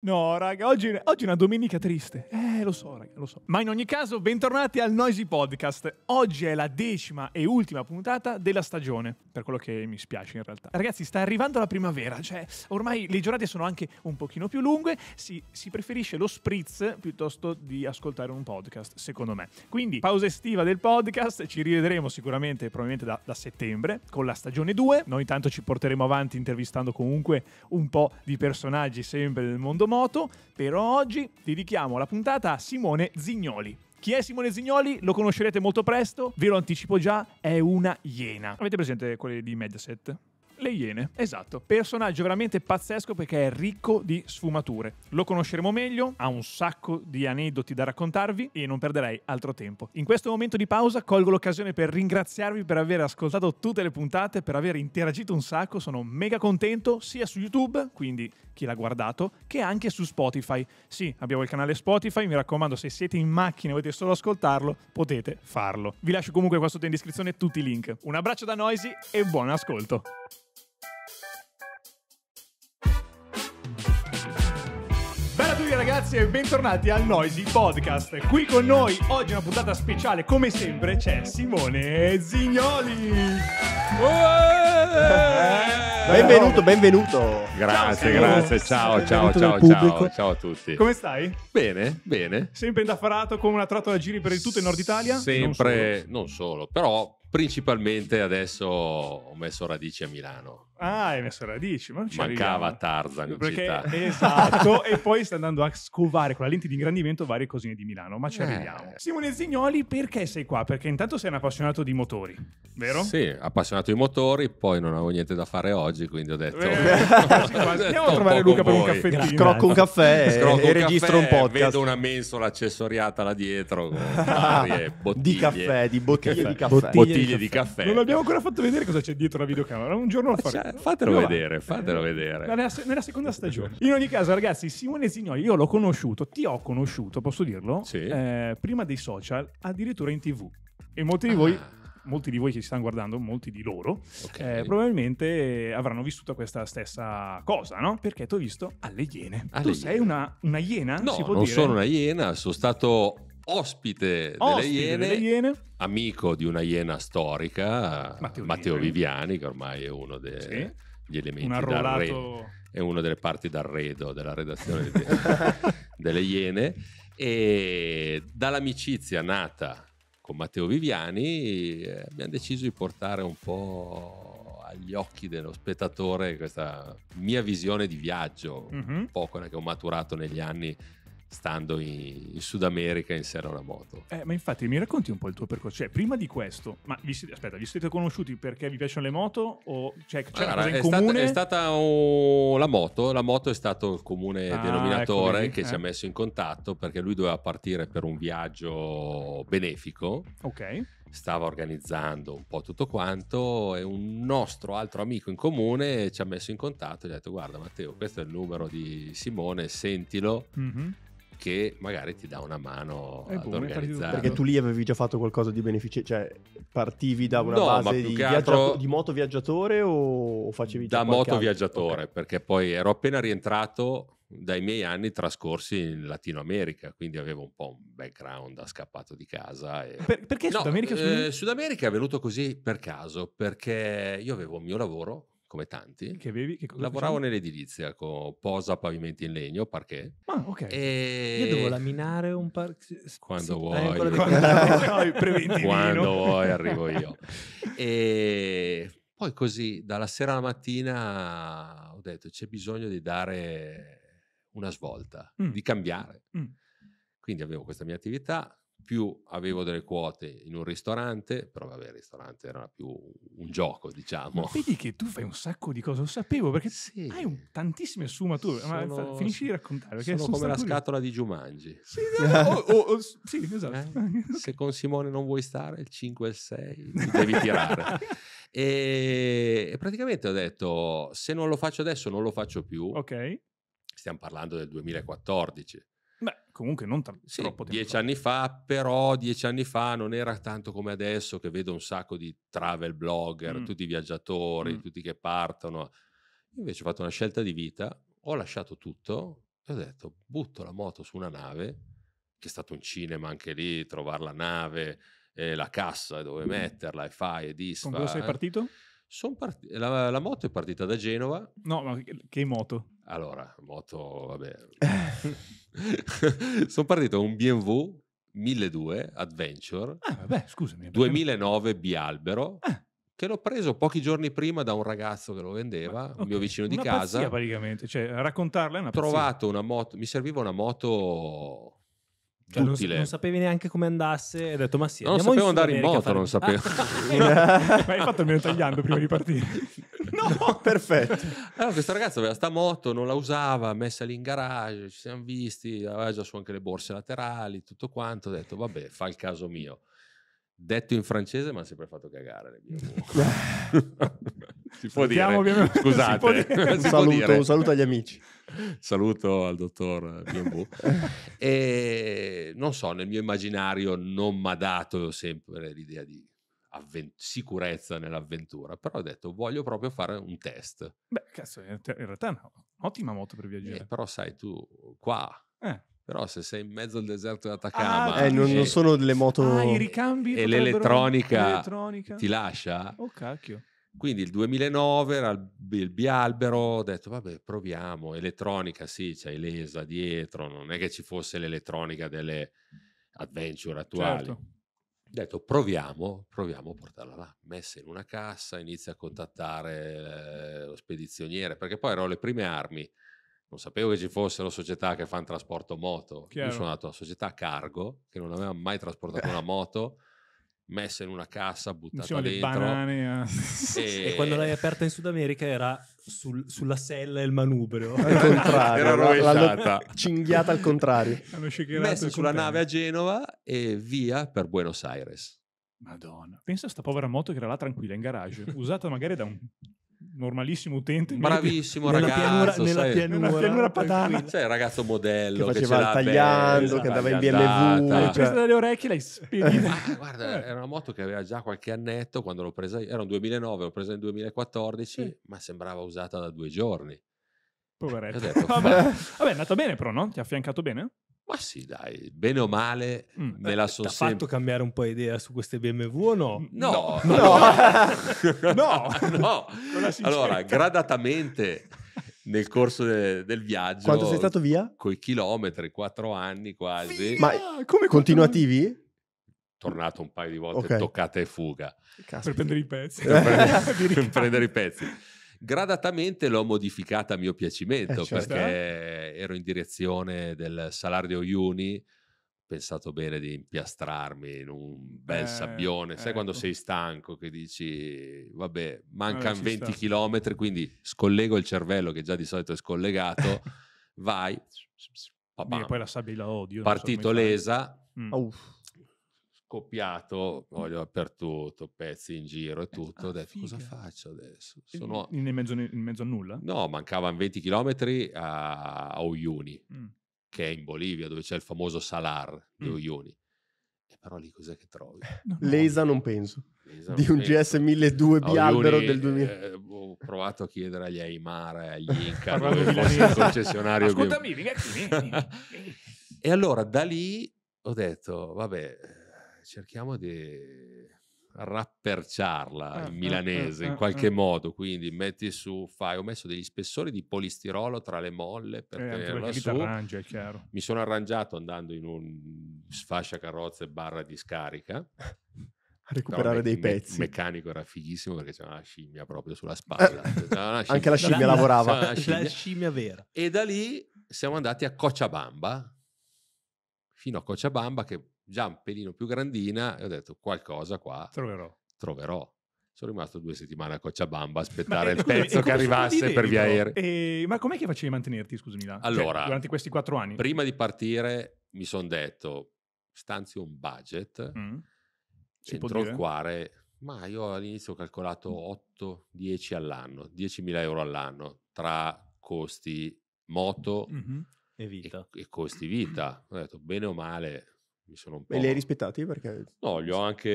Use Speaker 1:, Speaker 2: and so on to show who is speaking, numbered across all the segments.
Speaker 1: No, raga, oggi, oggi, è una domenica triste. Eh, lo so, raga, lo so. Ma in ogni caso, bentornati al Noisy Podcast. Oggi è la decima e ultima puntata della stagione, per quello che mi spiace in realtà. Ragazzi, sta arrivando la primavera, cioè ormai le giornate sono anche un pochino più lunghe, si, si preferisce lo spritz piuttosto di ascoltare un podcast, secondo me. Quindi, pausa estiva del podcast, ci rivedremo sicuramente, probabilmente da, da settembre, con la stagione 2. Noi intanto ci porteremo avanti intervistando comunque un po' di personaggi sempre del mondo Moto, però oggi dedichiamo la puntata a Simone Zignoli. Chi è Simone Zignoli? Lo conoscerete molto presto, ve lo anticipo già, è una iena. Avete presente quelle di Mediaset? le Iene, esatto. Personaggio veramente pazzesco perché è ricco di sfumature. Lo conosceremo meglio, ha un sacco di aneddoti da raccontarvi e non perderei altro tempo. In questo momento di pausa colgo l'occasione per ringraziarvi per aver ascoltato tutte le puntate, per aver interagito un sacco, sono mega contento sia su YouTube, quindi chi l'ha guardato, che anche su Spotify. Sì, abbiamo il canale Spotify, mi raccomando se siete in macchina e volete solo ascoltarlo, potete farlo. Vi lascio comunque qua sotto in descrizione tutti i link. Un abbraccio da Noisy e buon ascolto! tutti ragazzi e bentornati al Noisy Podcast. Qui con noi oggi una puntata speciale, come sempre, c'è Simone Zignoli. Uè!
Speaker 2: Benvenuto, benvenuto. Grazie, ciao, grazie. Ciao, ciao, ciao, ciao,
Speaker 3: ciao a tutti. Come stai?
Speaker 1: Bene, bene. Sempre indaffarato come una trottola a giri per il tutto in nord Italia?
Speaker 3: Sempre, non solo, non solo però principalmente adesso ho messo radici a Milano
Speaker 1: Ah, hai messo radici. Ma ci Mancava arriviamo. Tarzan Perché, città. Esatto, e poi sta andando a scovare con la lente di ingrandimento varie cosine di Milano, ma ci eh. arriviamo. Simone Zignoli, perché sei qua? Perché intanto sei un appassionato di motori, vero? Sì,
Speaker 3: appassionato di motori, poi non avevo niente da fare oggi, quindi ho detto... andiamo a trovare Luca per un caffè. Scrocco un caffè Scrocco e, un registro caffè, un podcast. Vedo una mensola accessoriata là dietro Di caffè, di bottiglie di caffè. Bottiglie, di caffè. Non abbiamo
Speaker 1: ancora fatto vedere cosa c'è dietro la videocamera, un giorno lo faremo fatelo no, vedere, fatelo eh, vedere. Nella, nella, seconda stagione. In ogni caso, ragazzi, Simone Zignoli, io l'ho conosciuto, ti ho conosciuto, posso dirlo? Sì. Eh, prima dei social, addirittura in tv. E molti di voi ah. molti di voi che ci stanno guardando, molti di loro, okay. eh, probabilmente avranno vissuto questa stessa cosa, no? Perché ti ho visto alle Iene. Alle tu sei Una, una, iena? No, non dire? sono una
Speaker 3: iena, sono stato ospite, ospite delle, Iene, delle, Iene, amico di una Iena storica, Matteo, Matteo Viviani, che ormai è uno degli Sì gli elementi arrollato... è una delle parti d'arredo della redazione di, delle Iene e dall'amicizia nata con Matteo Viviani eh, abbiamo deciso di portare un po' agli occhi dello spettatore questa mia visione di viaggio, mm-hmm. un po' quella che ho maturato negli anni stando in, in, Sud America in Serra una moto.
Speaker 1: Eh, ma infatti mi racconti un po' il tuo percorso, cioè prima di questo, ma vi siete, aspetta, vi siete conosciuti perché vi piacciono le moto o cioè, c'è allora, cosa in è comune? Stata, è
Speaker 3: stata oh, la moto, la moto è stato il comune ah, denominatore ecco, che eh. ci ha eh. messo in contatto perché lui doveva partire per un viaggio benefico. Ok stava organizzando un po' tutto quanto e un nostro altro amico in comune ci ha messo in contatto e gli ha detto guarda Matteo questo è il numero di Simone sentilo mm-hmm che magari ti dà una mano eh, boh, è ad boom, organizzare. Perché tu
Speaker 2: lì avevi già fatto qualcosa di beneficio, cioè partivi da una no, base di, altro... di, moto viaggiatore o facevi già Da moto
Speaker 3: viaggiatore, okay. perché poi ero appena rientrato dai miei anni trascorsi in Latino America, quindi avevo un po' un background scappato di casa. E... Per,
Speaker 4: perché no, Sud America? Eh, Sud
Speaker 3: America è venuto così per caso, perché io avevo il mio lavoro come tanti. Che avevi? Che Lavoravo facevi? nell'edilizia con posa pavimenti in legno, parquet. Ah, ok. E... Io devo laminare
Speaker 5: un parquet. Quando sì, vuoi. Quando, vuoi quando vuoi arrivo io.
Speaker 3: e poi così, dalla sera alla mattina, ho detto c'è bisogno di dare una svolta, mm. di cambiare. Mm. Quindi avevo questa mia attività, più avevo delle quote in un ristorante, però vabbè il ristorante era più un gioco diciamo. Ma vedi che
Speaker 1: tu fai un sacco di cose, lo sapevo perché sì. hai un, tantissime sfumature, sono, ma finisci di raccontare. Sono, sono come la scatola
Speaker 3: di Jumanji. Sì, no, oh, oh, oh, sì esatto. Eh? Se con Simone non vuoi stare, il 5 e il 6 ti devi tirare. e, e praticamente ho detto se non lo faccio adesso non lo faccio più. Ok. Stiamo parlando del 2014 comunque non tra- sì, troppo tempo. Dieci fa. anni fa, però dieci anni fa non era tanto come adesso che vedo un sacco di travel blogger, mm. tutti i viaggiatori, mm. tutti che partono. Io invece ho fatto una scelta di vita, ho lasciato tutto e ho detto butto la moto su una nave, che è stato un cinema anche lì, trovare la nave, eh, la cassa dove mm. metterla e fai e disfa. Con cosa sei eh. partito? Part... La, la, moto è partita da Genova.
Speaker 1: No, ma che moto? Allora, moto, vabbè.
Speaker 3: sono partito da un BMW 1200 Adventure. Ah, vabbè, scusami. 2009 perché... Bialbero. Ah. Che l'ho preso pochi giorni prima da un ragazzo che lo vendeva, okay. un mio vicino di una casa. Pazzia, praticamente, cioè raccontarla è una pazzia. trovato una moto, mi serviva una moto cioè, non, non,
Speaker 5: sapevi neanche come andasse. Ho detto, ma sì,
Speaker 3: non sapevo in andare in moto. Non sapevo. Ah, no. ma hai fatto il almeno tagliando prima di partire.
Speaker 2: no, perfetto.
Speaker 3: Allora, questo ragazzo aveva sta moto, non la usava, messa lì in garage, ci siamo visti, aveva già su anche le borse laterali, tutto quanto. Ho detto, vabbè, fa il caso mio. Detto in francese, mi ha sempre fatto cagare. si può Sentiamo, dire, scusate. Un saluto, saluto, agli amici. Saluto al dottor Bionbu. e non so, nel mio immaginario non mi ha dato sempre l'idea di avven- sicurezza nell'avventura, però ho detto voglio proprio fare
Speaker 2: un test.
Speaker 1: Beh, cazzo, in realtà è un'ottima moto per eh, viaggiare. Eh,
Speaker 3: però sai, tu qua... Eh però se sei in mezzo al deserto di ah, Atacama ah, eh, non, non, sono
Speaker 2: delle moto ah, i ricambi e l'elettronica, l'elettronica, ti
Speaker 3: lascia oh cacchio quindi il 2009 era il, il bialbero ho detto vabbè proviamo elettronica sì c'hai l'ESA dietro non è che ci fosse l'elettronica delle adventure attuali certo detto proviamo, proviamo a portarla là, messa in una cassa, inizia a contattare eh, lo spedizioniere, perché poi erano le prime armi, non sapevo che ci fossero società che fanno trasporto moto, Chiaro. io sono andato a una società cargo che non aveva mai trasportato una moto messa in una cassa, buttata Diciamo dentro. Banane, eh. e... e... quando l'hai aperta
Speaker 5: in Sud America era sul, sulla sella e il manubrio. al contrario. era rovesciata. Cinghiata
Speaker 1: al contrario. Messa sulla nave a
Speaker 3: Genova e via per Buenos Aires.
Speaker 1: Madonna. Pensa a sta povera moto che era là tranquilla in garage, usata magari da un normalissimo utente. Bravissimo nella ragazzo. Pianura, nella pianura, nella pianura padana.
Speaker 3: Cioè, il ragazzo modello che, che il tagliando, bella, che andava in BMW. L'hai presa cioè.
Speaker 2: dalle orecchie, l'hai spedita. Eh. Ah,
Speaker 3: guarda, era una moto che aveva già qualche annetto quando l'ho presa. Era un 2009, l'ho presa nel 2014, sì. ma sembrava usata da due giorni. Poveretto. Detto, vabbè, vabbè, è andato bene però,
Speaker 1: no? Ti ha affiancato bene?
Speaker 3: Ma sì, dai, bene o male
Speaker 1: mm. me la eh, sono sempre... fatto cambiare un po'
Speaker 5: idea su queste BMW o no? No, no, no. no. no.
Speaker 3: Allora, gradatamente nel corso de- del viaggio... Quanto sei stato via? Coi chilometri, quattro anni quasi. Via! Ma come continuativi? Tornato un paio di volte, okay. toccata e fuga. Caspita. Per prendere i pezzi. per prendere i pezzi. Gradatamente l'ho modificata a mio piacimento eh, certo. perché ero in direzione del salario Uni. Ho pensato bene di impiastrarmi in un bel eh, sabbione. Sai ecco. quando sei stanco che dici, vabbè, mancano allora, 20 km, quindi scollego il cervello che già di solito è scollegato. vai. E poi la sabbia la odio. Partito so l'ESA. Mm. Oh, copiato olio dappertutto, pezzi in giro e eh, tutto. Ah, ho detto, figa. cosa faccio
Speaker 1: adesso? Sono... In, in, mezzo, in, mezzo, a nulla?
Speaker 3: No, mancavano 20 km a, a Uyuni, mm. che è in Bolivia, dove c'è il famoso Salar mm. di Uyuni. E però lì cos'è che trovi?
Speaker 2: No, no. L'ESA non penso. L'ESA di un penso. GS 1200 bialbero del 2000. Eh,
Speaker 3: ho provato a chiedere agli Aymara, agli Inca, dove fosse il concessionario. Ascoltami, vieni, vieni, vieni. E allora da lì ho detto, vabbè, cerchiamo di rapperciarla eh, in eh, eh, milanese in qualche modo quindi metti su fai ho messo degli spessori di polistirolo tra le molle per eh, tenerla su arrangia, mi sono arrangiato andando in un sfascia carrozze barra di scarica
Speaker 1: a recuperare dei pezzi. Il
Speaker 3: meccanico era fighissimo perché c'era una scimmia proprio sulla spalla. Anche la scimmia lavorava. La scimmia. la
Speaker 2: scimmia. vera.
Speaker 3: E da lì siamo andati a Cocciabamba, fino a Cocciabamba che già un pelino più grandina e ho detto qualcosa qua troverò. troverò. Sono rimasto due settimane a Cocciabamba a aspettare ma, il scusami, pezzo che arrivasse per via
Speaker 1: aerea. ma com'è che facevi mantenerti, scusami, là? Cioè, allora, cioè, durante questi quattro
Speaker 3: anni? Prima di partire mi sono detto, stanzio un budget, mm. entro il quale, ma io all'inizio ho calcolato 8-10 mm. all'anno, 10.000 euro all'anno, tra costi moto mm-hmm. e, vita. E, e costi vita. Ho detto, bene o male, mi sono un po'... E li hai rispettati perché... No, li ho anche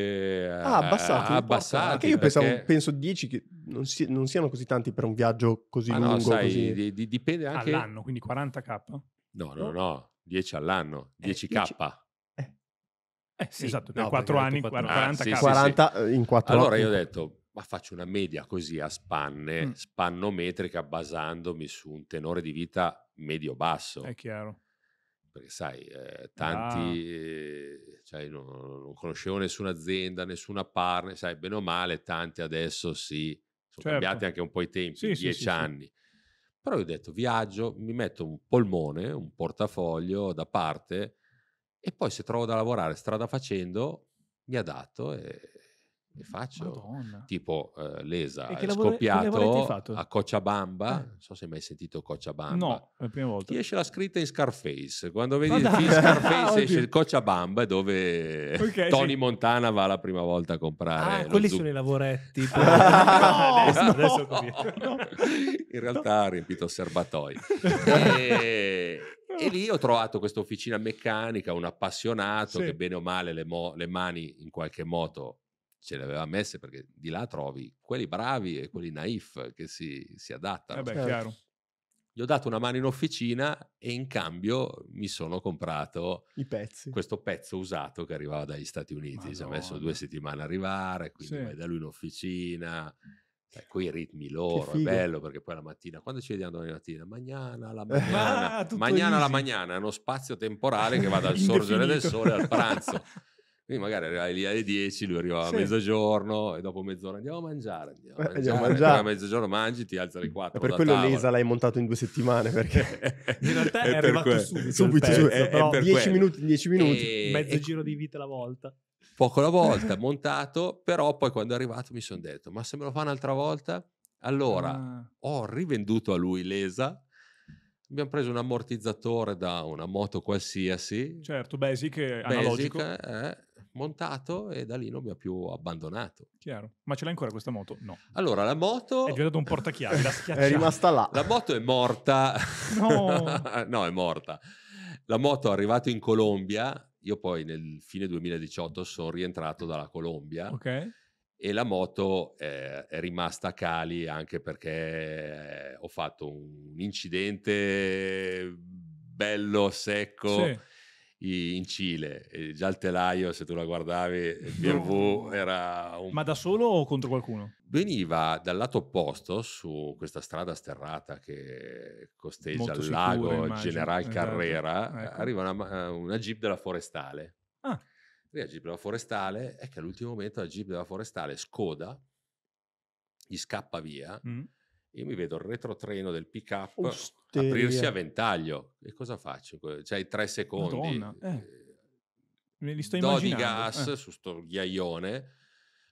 Speaker 3: ah, eh, abbassati. Eh, abbassati anche io perché... pensavo,
Speaker 2: penso 10 che non, si, non, siano così tanti per un viaggio così ah, lungo. No, sai, così... Di, di, dipende anche... All'anno, quindi 40k?
Speaker 3: No, no, no, 10 all'anno, 10k. Eh, eh,
Speaker 1: eh sì, esatto, per no, 4 anni, 40, 40,
Speaker 2: ah,
Speaker 3: sì, 40
Speaker 2: sì, eh, in 4 allora anni. io ho
Speaker 3: detto, ma faccio una media così a spanne, mm. spannometrica, basandomi su un tenore di vita medio-basso. È chiaro perché sai, eh, tanti, Ah. cioè, non, non conoscevo nessuna azienda, nessuna partner, sai, bene o male, tanti adesso sì, sono certo. cambiati anche un po' i tempi, Sì, dieci sì, sì. anni. Però io ho detto, viaggio, mi metto un polmone, un portafoglio da parte e poi se trovo da lavorare strada facendo, mi adatto e e faccio Madonna. tipo eh, l'ESA è lavoro- scoppiato a Cocciabamba eh. non so se hai mai sentito Cocciabamba no è la prima volta ti esce la scritta in Scarface quando vedi il film Scarface esce il Cocciabamba dove okay, Tony sì. Montana va la prima volta a comprare ah, quelli zuc- sono i lavoretti no, adesso, no, adesso no. in realtà ha riempito serbatoi e lì ho trovato questa officina meccanica, un appassionato sì. che bene o male le, mo- le, mani in qualche moto ce le aveva messe perché di là trovi quelli bravi e quelli naif che si, si adattano. Vabbè, eh certo. chiaro. Gli ho dato una mano in officina e in cambio mi sono comprato questo pezzo usato che arrivava dagli Stati Uniti. Madonna. Ci ha messo due settimane a arrivare, quindi sì. vai da lui in officina, eh, con ritmi loro, è bello perché poi la mattina, quando ci vediamo domani mattina? Magnana, la magnana, ah, magnana, la magnana, è uno spazio temporale che va dal sorgere del sole al pranzo. Quindi magari arrivavi lì alle 10, lui arrivava sì. a mezzogiorno e dopo mezz'ora andiamo a mangiare, andiamo a eh, mangiare, mangiare. a mezzogiorno mangi, ti alza alle 4.
Speaker 5: per quello tavola. l'ESA
Speaker 2: l'hai montato in due settimane perché in realtà è, è arrivato que- subito, subito, pezzo, è, però è 10 quello. minuti, 10 minuti, e...
Speaker 5: mezzo giro di vita alla volta.
Speaker 2: Poco alla
Speaker 3: volta, montato, però poi quando è arrivato mi sono detto, ma se me lo fa un'altra volta, allora ah. ho rivenduto a lui l'ESA abbiamo preso un ammortizzatore da una moto qualsiasi.
Speaker 1: Certo, basic, basic analogico.
Speaker 3: Eh, montato e da lì non mi ha più abbandonato.
Speaker 1: Chiaro. Ma ce l'hai ancora questa moto? No.
Speaker 3: Allora, la moto... È diventata un
Speaker 1: portachiavi,
Speaker 2: la schiacciata. è rimasta là.
Speaker 3: La moto è morta. No. no, è morta. La moto è arrivata in Colombia, io poi nel fine 2018 sono rientrato dalla Colombia. Ok. E la moto è, è rimasta a Cali anche perché eh, ho fatto un incidente bello, secco. Sì in Cile. E già il telaio, se tu la guardavi, il BMW era un...
Speaker 1: Ma da solo o contro qualcuno?
Speaker 3: Veniva dal lato opposto su questa strada sterrata che costeggia Molto il lago sicuro, General esatto. Carrera. Ecco. Arriva una, una, jeep della forestale. Ah. La jeep della forestale è che all'ultimo momento la jeep della forestale scoda, gli scappa via. Mm io mi vedo il retrotreno del pick up Osteria. aprirsi a ventaglio. E cosa faccio? Cioè, i tre secondi. Madonna,
Speaker 1: eh. eh. Me li sto Do immaginando. di gas eh.
Speaker 3: su sto ghiaione.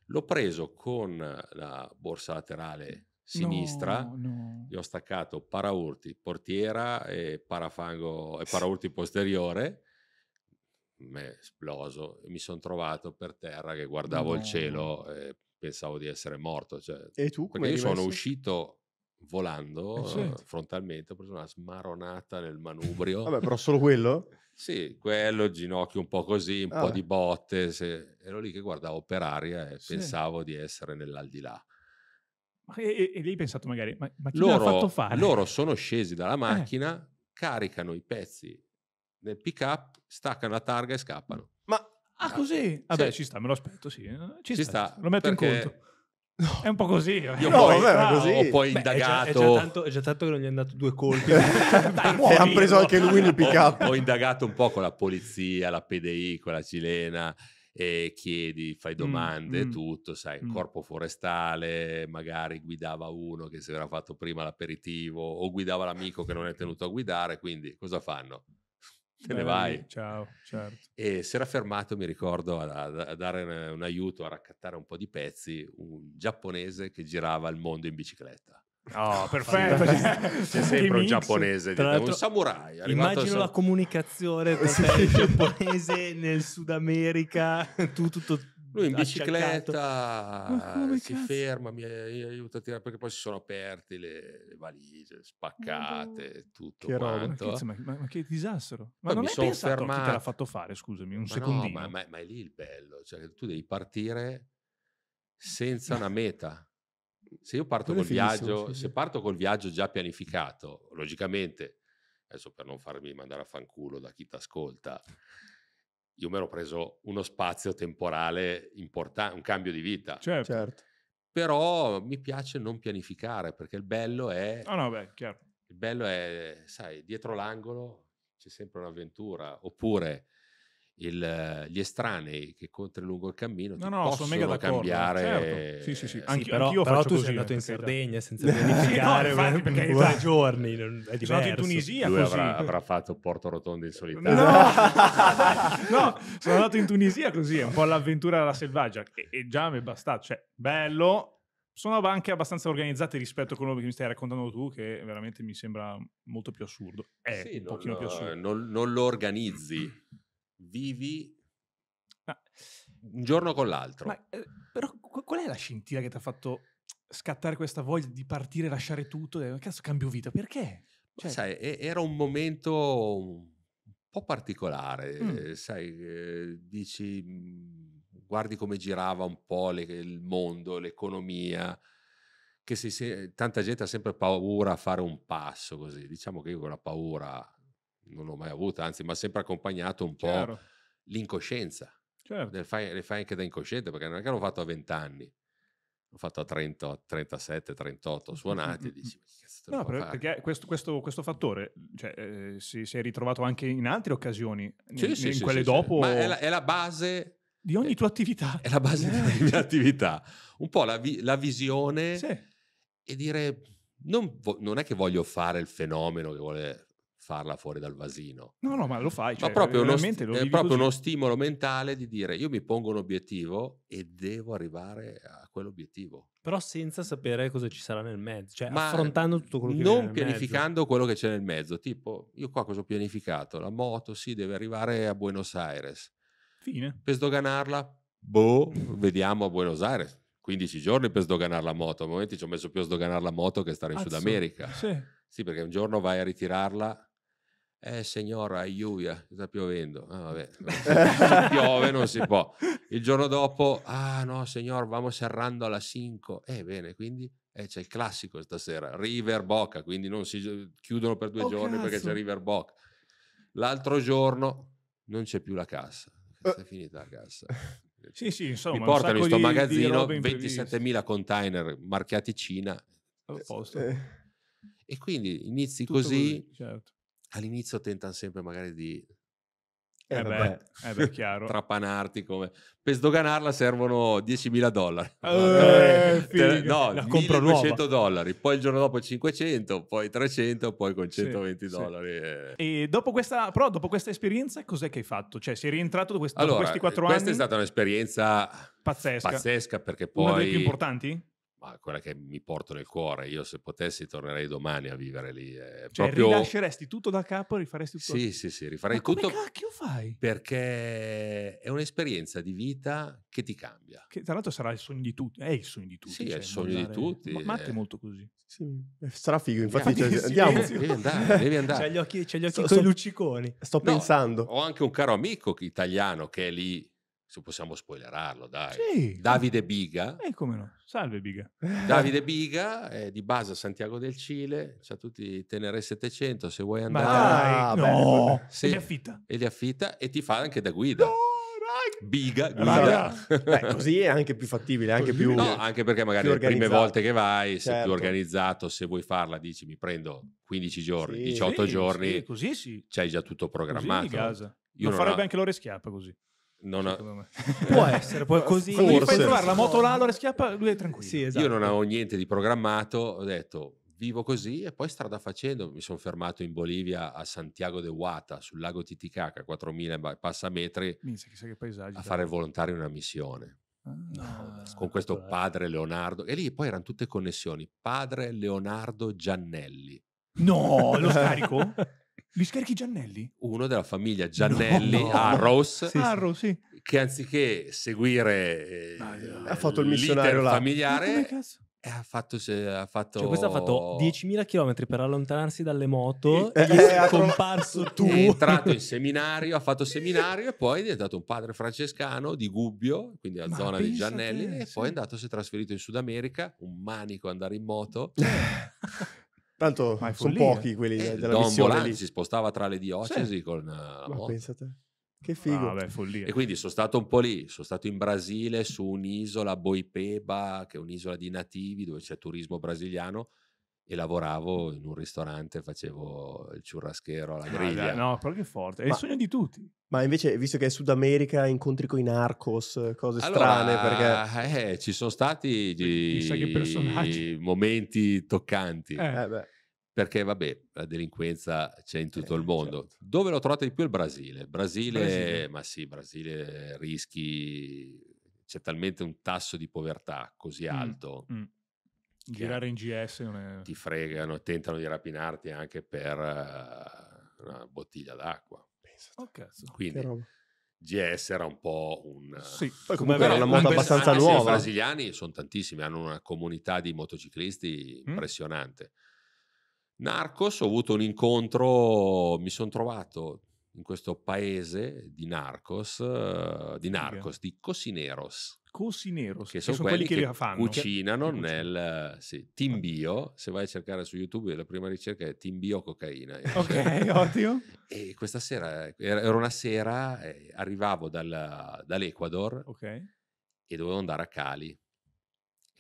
Speaker 3: L'ho preso con la borsa laterale sinistra. No, no. Gli ho staccato paraurti, portiera e parafango e paraurti posteriore. Mi è esploso. Mi sono trovato per terra che guardavo no. il cielo. E pensavo di essere morto. Cioè, e tu come Perché io sono uscito volando eh certo. frontalmente, ho preso una smaronata nel manubrio. Vabbè, però solo quello? sì, quello, ginocchio un po' così, un ah. po' di botte. Se... Ero lì che guardavo per aria e sì. pensavo di essere nell'aldilà.
Speaker 1: E, e, e lì hai pensato magari, ma, ma chi loro, fatto fare? Loro
Speaker 3: sono scesi dalla eh. macchina, eh. caricano i pezzi nel pick-up, staccano la targa e scappano. Ma...
Speaker 1: Ah, ah così? Vabbè, sì. ci sta, me lo aspetto, sì. Eh. Ci, ci sta, sta, lo metto in conto No. È un po' così. Eh. Io no, poi, vabbè, così. Ho poi Beh, indagato. È già, è, già tanto,
Speaker 5: è già, tanto, che non gli hanno dato due colpi. e hanno preso anche lui nel pick up. Ho, ho
Speaker 3: indagato un po' con la polizia, la PDI, con la cilena e chiedi, fai mm, domande, mm, tutto, sai, mm. corpo forestale, magari guidava uno che si era fatto prima l'aperitivo o guidava l'amico che non è tenuto a guidare, quindi cosa fanno? te ne vai. Ciao, certo. E si era fermato, mi ricordo, a, a dare un, aiuto, a raccattare un po' di pezzi, un giapponese che girava il mondo in bicicletta.
Speaker 1: Oh, perfetto. C'è sempre un giapponese, un samurai. Immagino sal... la
Speaker 5: comunicazione tra il giapponese nel Sud America, tu tutto
Speaker 1: lui in bicicletta si ferma,
Speaker 3: mi aiuta a tirare perché poi si sono aperte le, le valigie, spaccate, no, tutto che quanto. Roba, ma,
Speaker 1: che, ma, ma che disastro! Ma poi non mi sono fermato. Chi l'ha fatto fare, scusami, un ma secondino. No,
Speaker 3: ma, ma, è lì il bello, cioè tu devi partire senza una meta. Se io parto col viaggio, sì. se parto col viaggio già pianificato, logicamente, adesso per non farmi mandare a fanculo da chi ti ascolta, io mi ero preso uno spazio temporale importante, un cambio di vita. Certo. certo. Però mi piace non pianificare perché il bello è... Oh no, beh, chiaro. Il bello è, sai, dietro l'angolo c'è sempre un'avventura. Oppure il, gli estranei che contri lungo il cammino no, no, possono sono mega certo. cambiare. Certo. Sì, sì, sì. Anche, sì però, anch'io però tu così, sei andato in Sardegna senza pianificare no, infatti, perché tre giorni. È diverso. Sono in Tunisia Lui così. Avrà, avrà fatto Porto Rotondo in solitario. No! no, sono andato
Speaker 1: in Tunisia così, è un po' l'avventura della selvaggia e, e già mi è bastato. Cioè, bello, sono anche abbastanza organizzate rispetto a quello che mi stai raccontando tu, che veramente mi sembra molto più assurdo. È eh, sì, un non, pochino più assurdo.
Speaker 3: Non, non lo organizzi, vivi ma, un giorno con l'altro. Ma,
Speaker 1: eh, però qual è la scintilla che ti ha fatto scattare questa voglia di partire, lasciare tutto? Cazzo, cambio vita, perché?
Speaker 3: Cioè... Sai, era un momento un po' particolare, mm. sai, eh, dici, mhmm, guardi come girava un po' le, il mondo, l'economia, che si, se, tanta gente ha sempre paura a fare un passo così, diciamo che io con la paura non l'ho mai avuta, anzi mi ha sempre accompagnato un Chiaro. po' l'incoscienza. Certo. Le fai, le fai anche da incosciente, perché non è che l'ho fatto a 20 anni, l'ho fatto a 30, 37, 38, suonati e
Speaker 1: dici... No, per, perché questo, questo, questo fattore cioè, eh, si, si, è ritrovato anche in altre occasioni, sì, in, sì, in sì, quelle dopo... Ma è la, è la base di ogni tua attività. È la base eh. della
Speaker 3: mia attività. Un po' la, vi- la visione sì. e dire non, vo- non, è che voglio fare il fenomeno che vuole farla fuori dal vasino. No, no, ma lo fai. Cioè, ma proprio uno, st- lo è proprio così. uno stimolo mentale di dire io mi pongo un obiettivo e devo arrivare a quell'obiettivo.
Speaker 5: Però senza sapere cosa ci sarà nel mezzo, cioè
Speaker 3: ma affrontando
Speaker 1: tutto quello che Non pianificando
Speaker 3: quello che c'è nel mezzo, tipo io qua cosa ho pianificato? La moto, sì, deve arrivare a Buenos Aires. Fine. Per sdoganarla, boh, vediamo a Buenos Aires. 15 giorni per sdoganare la moto, a momenti ci ho messo più a sdoganare la moto che stare in Azzo. Sud America. Sì. Sì, perché un giorno vai a ritirarla eh signora, aiuia, sta piovendo. Ah, vabbè, se piove non si può. Il giorno dopo, ah no signor, vamos serrando alla 5. Eh bene, quindi eh, c'è il classico stasera, River Bocca, quindi non si chiudono per due oh, giorni cazzo. perché c'è River Bocca. L'altro giorno non c'è più la cassa, eh. è finita
Speaker 1: la cassa. sì, sì, insomma, Mi portano in questo magazzino 27.000
Speaker 3: container marchiati Cina.
Speaker 1: Al eh, posto. Eh.
Speaker 3: E quindi inizi Tutto così, così certo all'inizio tentano sempre magari di eh, eh, beh, eh beh, chiaro. trapanarti come per sdoganarla servono 10.000 dollari eh, eh, eh te, no, eh, la 200 dollari poi il giorno dopo 500 poi 300 poi con 120 sì, dollari sì. E...
Speaker 1: e dopo questa però dopo questa esperienza cos'è che hai fatto? cioè sei rientrato da questi 4 anni? questa è
Speaker 3: stata un'esperienza
Speaker 1: pazzesca, pazzesca perché poi una delle più importanti?
Speaker 3: ma quella che mi porto nel cuore. Io se potessi tornerei domani a vivere lì. È eh, cioè proprio... rilasceresti
Speaker 1: tutto da capo e rifaresti tutto? Sì, sì, sì, rifarei ma tutto. Come cacchio fai?
Speaker 3: Perché è un'esperienza di vita che ti
Speaker 1: cambia. Che tra l'altro sarà il sogno di tutti, è il sogno di tutti. Sì, cioè, è il cioè, sogno andare... di tutti. Ma Matt è eh. molto così.
Speaker 2: Sì, eh, sarà figo, infatti cioè, andiamo. Devi andare, devi andare. C'è gli occhi, c'è gli occhi sto, con sto, i lucciconi. Sto no, pensando.
Speaker 3: Ho anche un caro amico italiano che è lì se possiamo spoilerarlo, dai. Sì, Davide Biga. E eh, come no? Salve Biga. Davide Biga è di base a Santiago del Cile, c'ha tutti Tenere 700, se vuoi andare. Ma dai, a... Ah, no. Beh, se... E li affitta. E li affitta e ti fa anche da guida. No, Biga, guida. Beh, così
Speaker 2: è anche più fattibile, anche più No, anche perché magari le prime volte che vai, certo. sei più
Speaker 3: organizzato, se vuoi farla dici mi prendo 15 giorni, sì, 18 sì, giorni. Sì, così sì. C'hai già tutto programmato. Io Lo farebbe ha... anche
Speaker 1: l'ore schiappa così. Non ha... può essere, può così. Forse. fai trovare la moto là, lo schiappa lui è tranquillo. Sì, esatto. Io
Speaker 3: non avevo niente di programmato, ho detto vivo così e poi strada facendo mi sono fermato in Bolivia a Santiago de Huata sul lago Titicaca 4000 passa metri
Speaker 1: Minza, paesaggi, a fare
Speaker 3: volontario una missione ah, no, con questo padre Leonardo e lì poi erano tutte connessioni padre Leonardo Giannelli
Speaker 1: no lo scarico? Vischerchi Giannelli?
Speaker 3: Uno della famiglia Giannelli, no, no. Arros, sì, Arros sì. che anziché seguire eh, eh
Speaker 2: ha fatto il missionario là. familiare,
Speaker 3: eh, ha fatto, ha fatto... Cioè, questo ha fatto
Speaker 5: 10.000 km per allontanarsi dalle moto, eh, eh, è comparso tu. È entrato
Speaker 3: in seminario, ha fatto seminario e poi è diventato un padre francescano di Gubbio, quindi la zona di Giannelli, che, e sì. poi è andato, si è trasferito in Sud America, un manico andare in moto.
Speaker 2: Tanto sono pochi quelli eh, della Don missione Bolan lì. si spostava tra le diocesi sì. con uh, Ma eh, boh. pensate. Che figo. Ah,
Speaker 3: beh, e quindi sono stato un po' lì, sono stato in Brasile su un'isola Boipeba, che è un'isola di nativi dove c'è turismo brasiliano e lavoravo in un ristorante, facevo il ciurraschero alla ah, griglia. Ah, no, però che
Speaker 1: forte,
Speaker 2: è ma, il sogno di tutti. Ma invece, visto che è Sud America, incontri con i narcos, eh, cose allora, strane,
Speaker 3: perché... Eh, ci sono stati dei momenti toccanti. Eh. Eh perché vabbè, la delinquenza c'è in tutto eh, il mondo. Certo. Dove l'ho trovata di più? Il Brasile. Brasile, Brasile. ma sì, Brasile rischi, c'è talmente un tasso di povertà così mm, alto. Mm, mm girare
Speaker 1: in GS non è...
Speaker 3: ti fregano, e tentano di rapinarti anche per uh, una bottiglia d'acqua.
Speaker 1: Pensate. Oh, cazzo. Quindi
Speaker 3: GS era un po' un... Sì, poi come era una moto abbastanza nuova. I brasiliani sono tantissimi, hanno una comunità di motociclisti mm. impressionante. Mm. Narcos, ho avuto un incontro, mi sono trovato in questo paese di Narcos, uh, di Narcos, Figa. di Cosineros
Speaker 1: Cosineros, che, che sono, quelli, quelli che, che fanno. Cioè, cucinano
Speaker 3: che... nel sì, Timbio. Se vai a cercare su YouTube, la prima ricerca è Timbio cocaina. Ok, ottimo. E questa sera, era una sera, eh, arrivavo dal, dall'Ecuador okay. e dovevo andare a Cali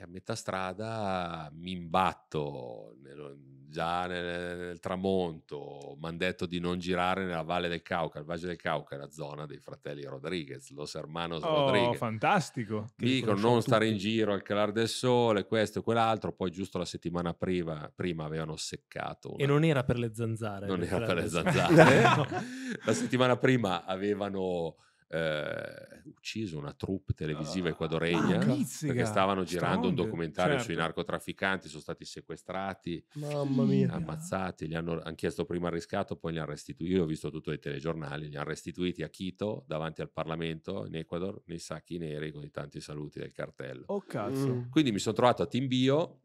Speaker 3: che a metà strada mi imbatto nel, già nel, nel tramonto, mi hanno detto di non girare nella Valle del Cauca, il Valle del Cauca è la zona dei fratelli Rodriguez, Los Hermanos oh, Rodriguez.
Speaker 1: fantastico! Dicono non tutti. stare
Speaker 3: in giro al calare del sole, questo e quell'altro, poi giusto la settimana prima, prima avevano seccato. Una... E non era per le zanzare. Non era per le zanzare. no. La settimana prima avevano eh, ucciso una troupe televisiva ah, equadoregna perché stavano girando Strong, un documentario certo. sui narcotrafficanti, sono stati sequestrati, ammazzati, gli hanno, hanno, chiesto prima il riscatto, poi li hanno restituiti, io ho visto tutto ai telegiornali, li hanno restituiti a Quito davanti al Parlamento in Ecuador nei sacchi neri con i tanti saluti del cartello.
Speaker 1: Oh cazzo. Mm.
Speaker 3: Quindi mi sono trovato a Timbio,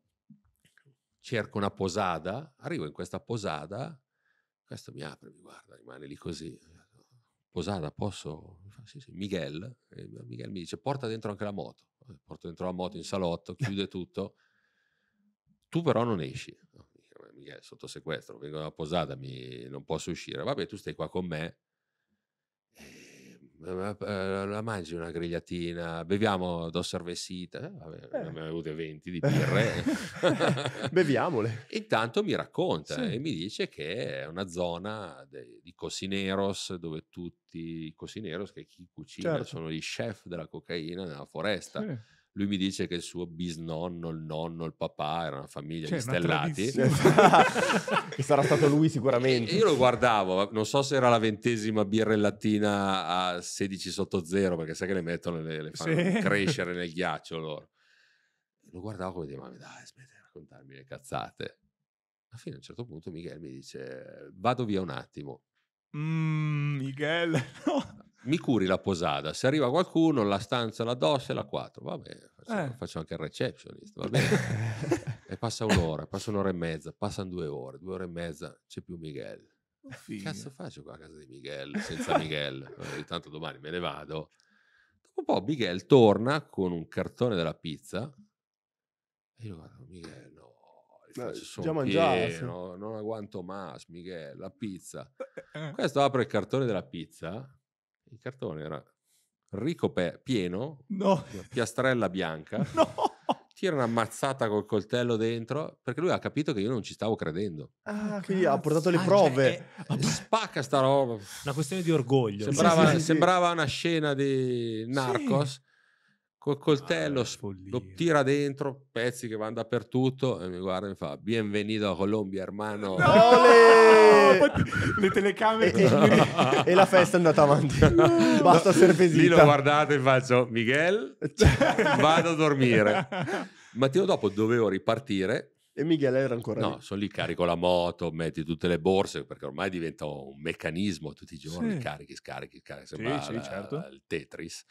Speaker 3: cerco una posada, arrivo in questa posada, questo mi apre, mi guarda, rimane lì così posata, posso? Sì, sì, Miguel. E Miguel mi dice, porta dentro anche la moto. Eh, porto dentro la moto in salotto, chiude tutto. Tu però non esci. Miguel, sotto sequestro, vengo da posata, mi, non posso uscire. Vabbè, tu stai qua con me, eh, eh, la mangi una grigliatina, beviamo dos cervesita, eh, eh, abbiamo avuto 20 di birre. Beviamole. Intanto mi racconta sì. e mi dice che è una zona de, di cosineros dove tutti i cosineros, che chi cucina certo. sono gli chef della cocaina nella foresta. Sì lui mi dice che il suo bisnonno, il nonno, il papà era una famiglia cioè, di stellati. che sarà stato lui sicuramente. E io lo guardavo, non so se era la ventesima birrellatina a 16 sotto zero, perché sai che le mettono, le, le fanno sì. crescere nel ghiaccio loro. Lo guardavo come dire, ma dai, smetti di raccontarmi le cazzate. Alla fine a un certo punto Miguel mi dice, vado via un attimo.
Speaker 4: Mm, mhmm,
Speaker 3: Miguel. No mi curi la posada, se arriva qualcuno la stanza la do e la 4, vabbè, facciamo, eh. faccio anche il receptionist, va bene. e passa un'ora, passa un'ora e mezza, passano due ore, due ore e mezza, c'è più Miguel. Oh, che cazzo faccio qua a casa di Miguel senza Miguel? Ogni tanto domani me ne vado. Dopo un po' Miguel torna con un cartone della pizza e io guardo Miguel, no, eh, già pieno, non aguanto más, Miguel, la pizza. Eh, eh, Questo apre il cartone della pizza il cartone era ricco pieno, no. piastrella bianca. No. Tira una mazzata col coltello dentro perché lui ha capito che io non ci stavo credendo.
Speaker 2: Ah, ah quindi ha portato le ah, prove. Ah, cioè, è... Eh, eh,
Speaker 3: spacca sta roba. Una
Speaker 5: questione di orgoglio. Sembrava, sì, sì, sì. sembrava
Speaker 3: una scena di Narcos col coltello ah, lo tira dentro, pezzi che vanno dappertutto e mi guarda e mi fa "Bienvenido a Colombia, hermano". No! Le telecamere e, e, la festa
Speaker 2: è andata avanti. Basta no, serpesita. Lì lo
Speaker 3: guardate e faccio "Miguel, vado a dormire". Il mattino dopo dovevo ripartire
Speaker 2: e Miguel era ancora no, lì. No,
Speaker 3: sono lì, carico la moto, metti tutte le borse, perché ormai diventa un meccanismo tutti i giorni, sì. carichi, scarichi, scarichi, sembra sì, sì, certo. il Tetris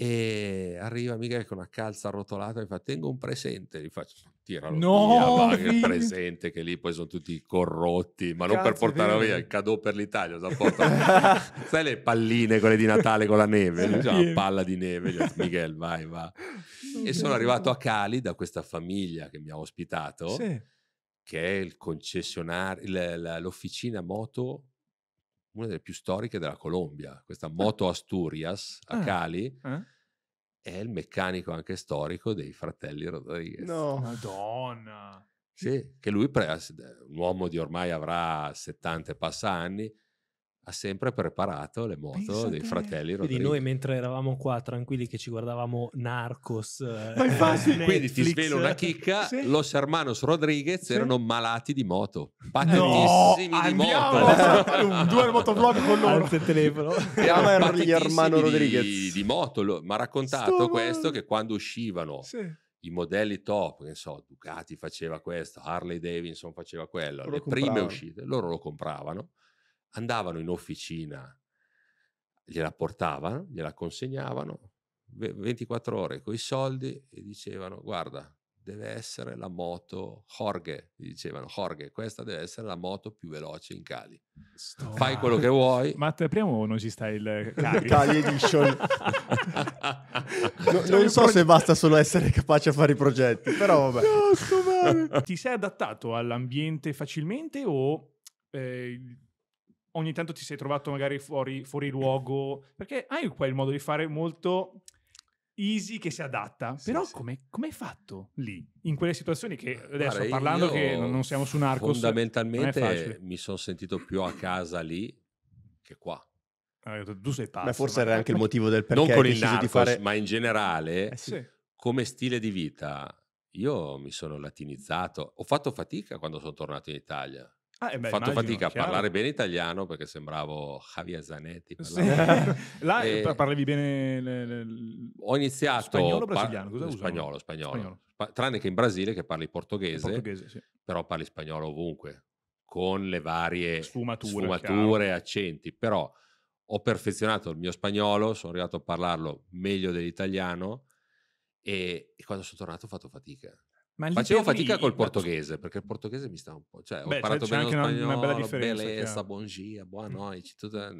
Speaker 3: e arriva Miguel con una calza arrotolata e mi fa tengo un presente gli faccio tiralo no, via il presente che lì poi sono tutti corrotti ma Cazzo, non per portarlo via il cadeau per l'Italia sai le palline quelle di Natale con la neve sì, una diciamo, palla di neve detto, Miguel vai va e sono arrivato a Cali da questa famiglia che mi ha ospitato sì. che è il concessionario l'officina moto una delle più storiche della Colombia, questa ah. Moto Asturias a ah, Cali. Eh? È il meccanico anche storico dei fratelli Rodriguez. No,
Speaker 1: Madonna.
Speaker 3: Sì, che lui, un uomo di ormai avrà 70 e passa anni, ha sempre preparato le moto Pensate. dei fratelli Rodriguez. Quindi noi
Speaker 5: mentre eravamo qua tranquilli che ci guardavamo Narcos, eh, Ma infatti, eh, quindi ti svelo una eh, chicca,
Speaker 3: sì. Los Hermanos Rodriguez sì. erano malati di moto, patentissimi no, di moto.
Speaker 2: due duel motoblog con loro. Alza il telefono. Erano gli Hermanos Rodriguez. Di,
Speaker 3: di moto, mi ha raccontato Sto... questo che quando uscivano... Sì i modelli top, che so, Ducati faceva questo, Harley Davidson faceva quello, lo le comprava. prime uscite loro lo compravano andavano in officina, gliela portavano, gliela consegnavano, 24 ore con i soldi e dicevano guarda, deve essere la moto Jorge, dicevano Jorge, questa deve essere la moto più veloce in Cali. Stop. Fai quello che vuoi.
Speaker 1: Ma te apriamo non ci sta il Cali? Cali Edition. no, non so se basta solo essere capace a fare i progetti, però vabbè. No, Ti sei adattato all'ambiente facilmente o... Eh, ogni tanto ti sei trovato magari fuori, fuori luogo, perché hai quel modo di fare molto easy che si adatta. Sì, Però sì. come hai fatto lì, in quelle situazioni che adesso Guarda, parlando che non siamo su un arco. Fondamentalmente
Speaker 3: mi sono sentito più a casa lì che qua. tu sei pazzo. Beh, forse ma era anche il motivo del perché non con il narcos, fare... ma in generale, eh, sì. come stile di vita, io mi sono latinizzato. Ho fatto fatica quando sono tornato in Italia.
Speaker 1: Ah, eh, beh, ho fatto immagino, fatica chiaro. a parlare
Speaker 3: bene italiano perché sembravo Javier Zanetti. Sì. Là e...
Speaker 1: parlavi bene... Le, le... Ho iniziato... Spagnolo o brasiliano? Cosa spagnolo, spagnolo, spagnolo.
Speaker 3: Sp- tranne che in Brasile che parli portoghese, portoghese sì. però parli spagnolo ovunque, con le varie sfumature, sfumature accenti. Però ho perfezionato il mio spagnolo, sono arrivato a parlarlo meglio dell'italiano e, e quando sono tornato ho fatto fatica ma Facevo fatica lì, col portoghese, ma... perché il portoghese
Speaker 1: mi sta un po'... Cioè, ho imparato cioè, bene lo spagnolo, una, una bella bellezza,
Speaker 3: buongia, buonanotte, mm.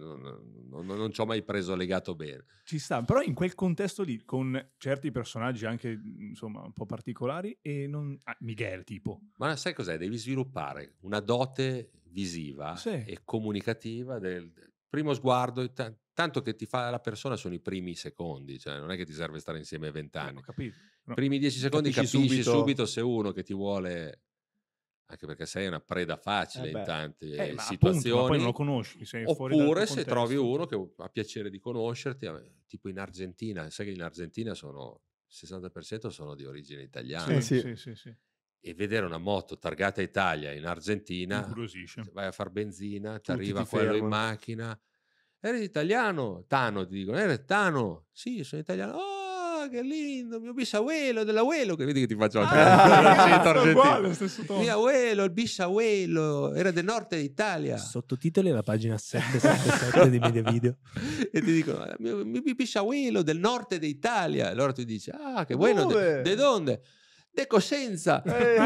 Speaker 3: non, non ci ho mai preso legato bene.
Speaker 1: Ci sta, però in quel contesto lì, con certi personaggi anche, insomma, un po' particolari, e non... Ah, Miguel, tipo.
Speaker 3: Ma sai cos'è? Devi sviluppare una dote visiva sì. e comunicativa del, primo sguardo, t- tanto che ti fa la persona sono i primi secondi, cioè non è che ti serve stare insieme eh, vent'anni. I no, primi dieci secondi capisci, capisci subito. subito se uno che ti vuole anche perché sei una preda eh, facile eh in tante eh, situazioni. Appunto, poi non lo conosci, sei oppure fuori se trovi uno che ha piacere di conoscerti, tipo in Argentina, sai che in Argentina sono il 60% sono di origine italiana. Sì, sì, sì, sì, sì e vedere una moto targata Italia in Argentina, vai a far benzina, ti arriva quello fermo. in macchina, eri italiano, Tano ti dicono, eri Tano, sì sono italiano, oh che lindo, mio bisabuelo, dell'abuelo, che vedi che ti faccio anche ah, uguale, mio abuelo, il bisabuelo, era del nord d'Italia.
Speaker 5: Sottotitoli alla pagina 777
Speaker 3: di Media Video. e ti dicono, eh, mio, mio bisabuelo del nord d'Italia, allora tu dici, ah che Dove? de, de donde? De Cosenza, eh, no,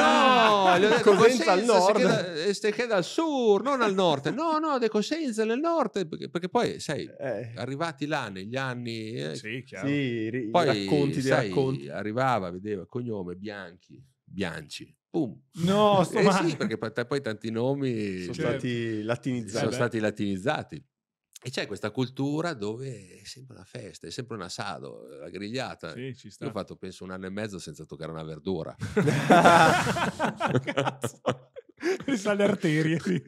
Speaker 3: ah. le ho detto Cosenza, Cosenza al nord, queda, eh, se queda al sur, non al nord, no, no, De Cosenza nel nord, perché, perché poi sai, eh. arrivati là negli anni, eh, sì, chiaro. Sì, poi, racconti sai, racconti. arrivava, vedeva cognome Bianchi, Bianchi, Boom.
Speaker 2: No, sto eh sì,
Speaker 3: perché poi tanti nomi sono certo. stati latinizzati. Sono stati latinizzati. E c'è questa cultura dove è sempre una festa, è sempre un assado, la grigliata. Sì, ci sta. Io ho fatto penso un anno e mezzo senza toccare una verdura. Cazzo. le arterie. Sì.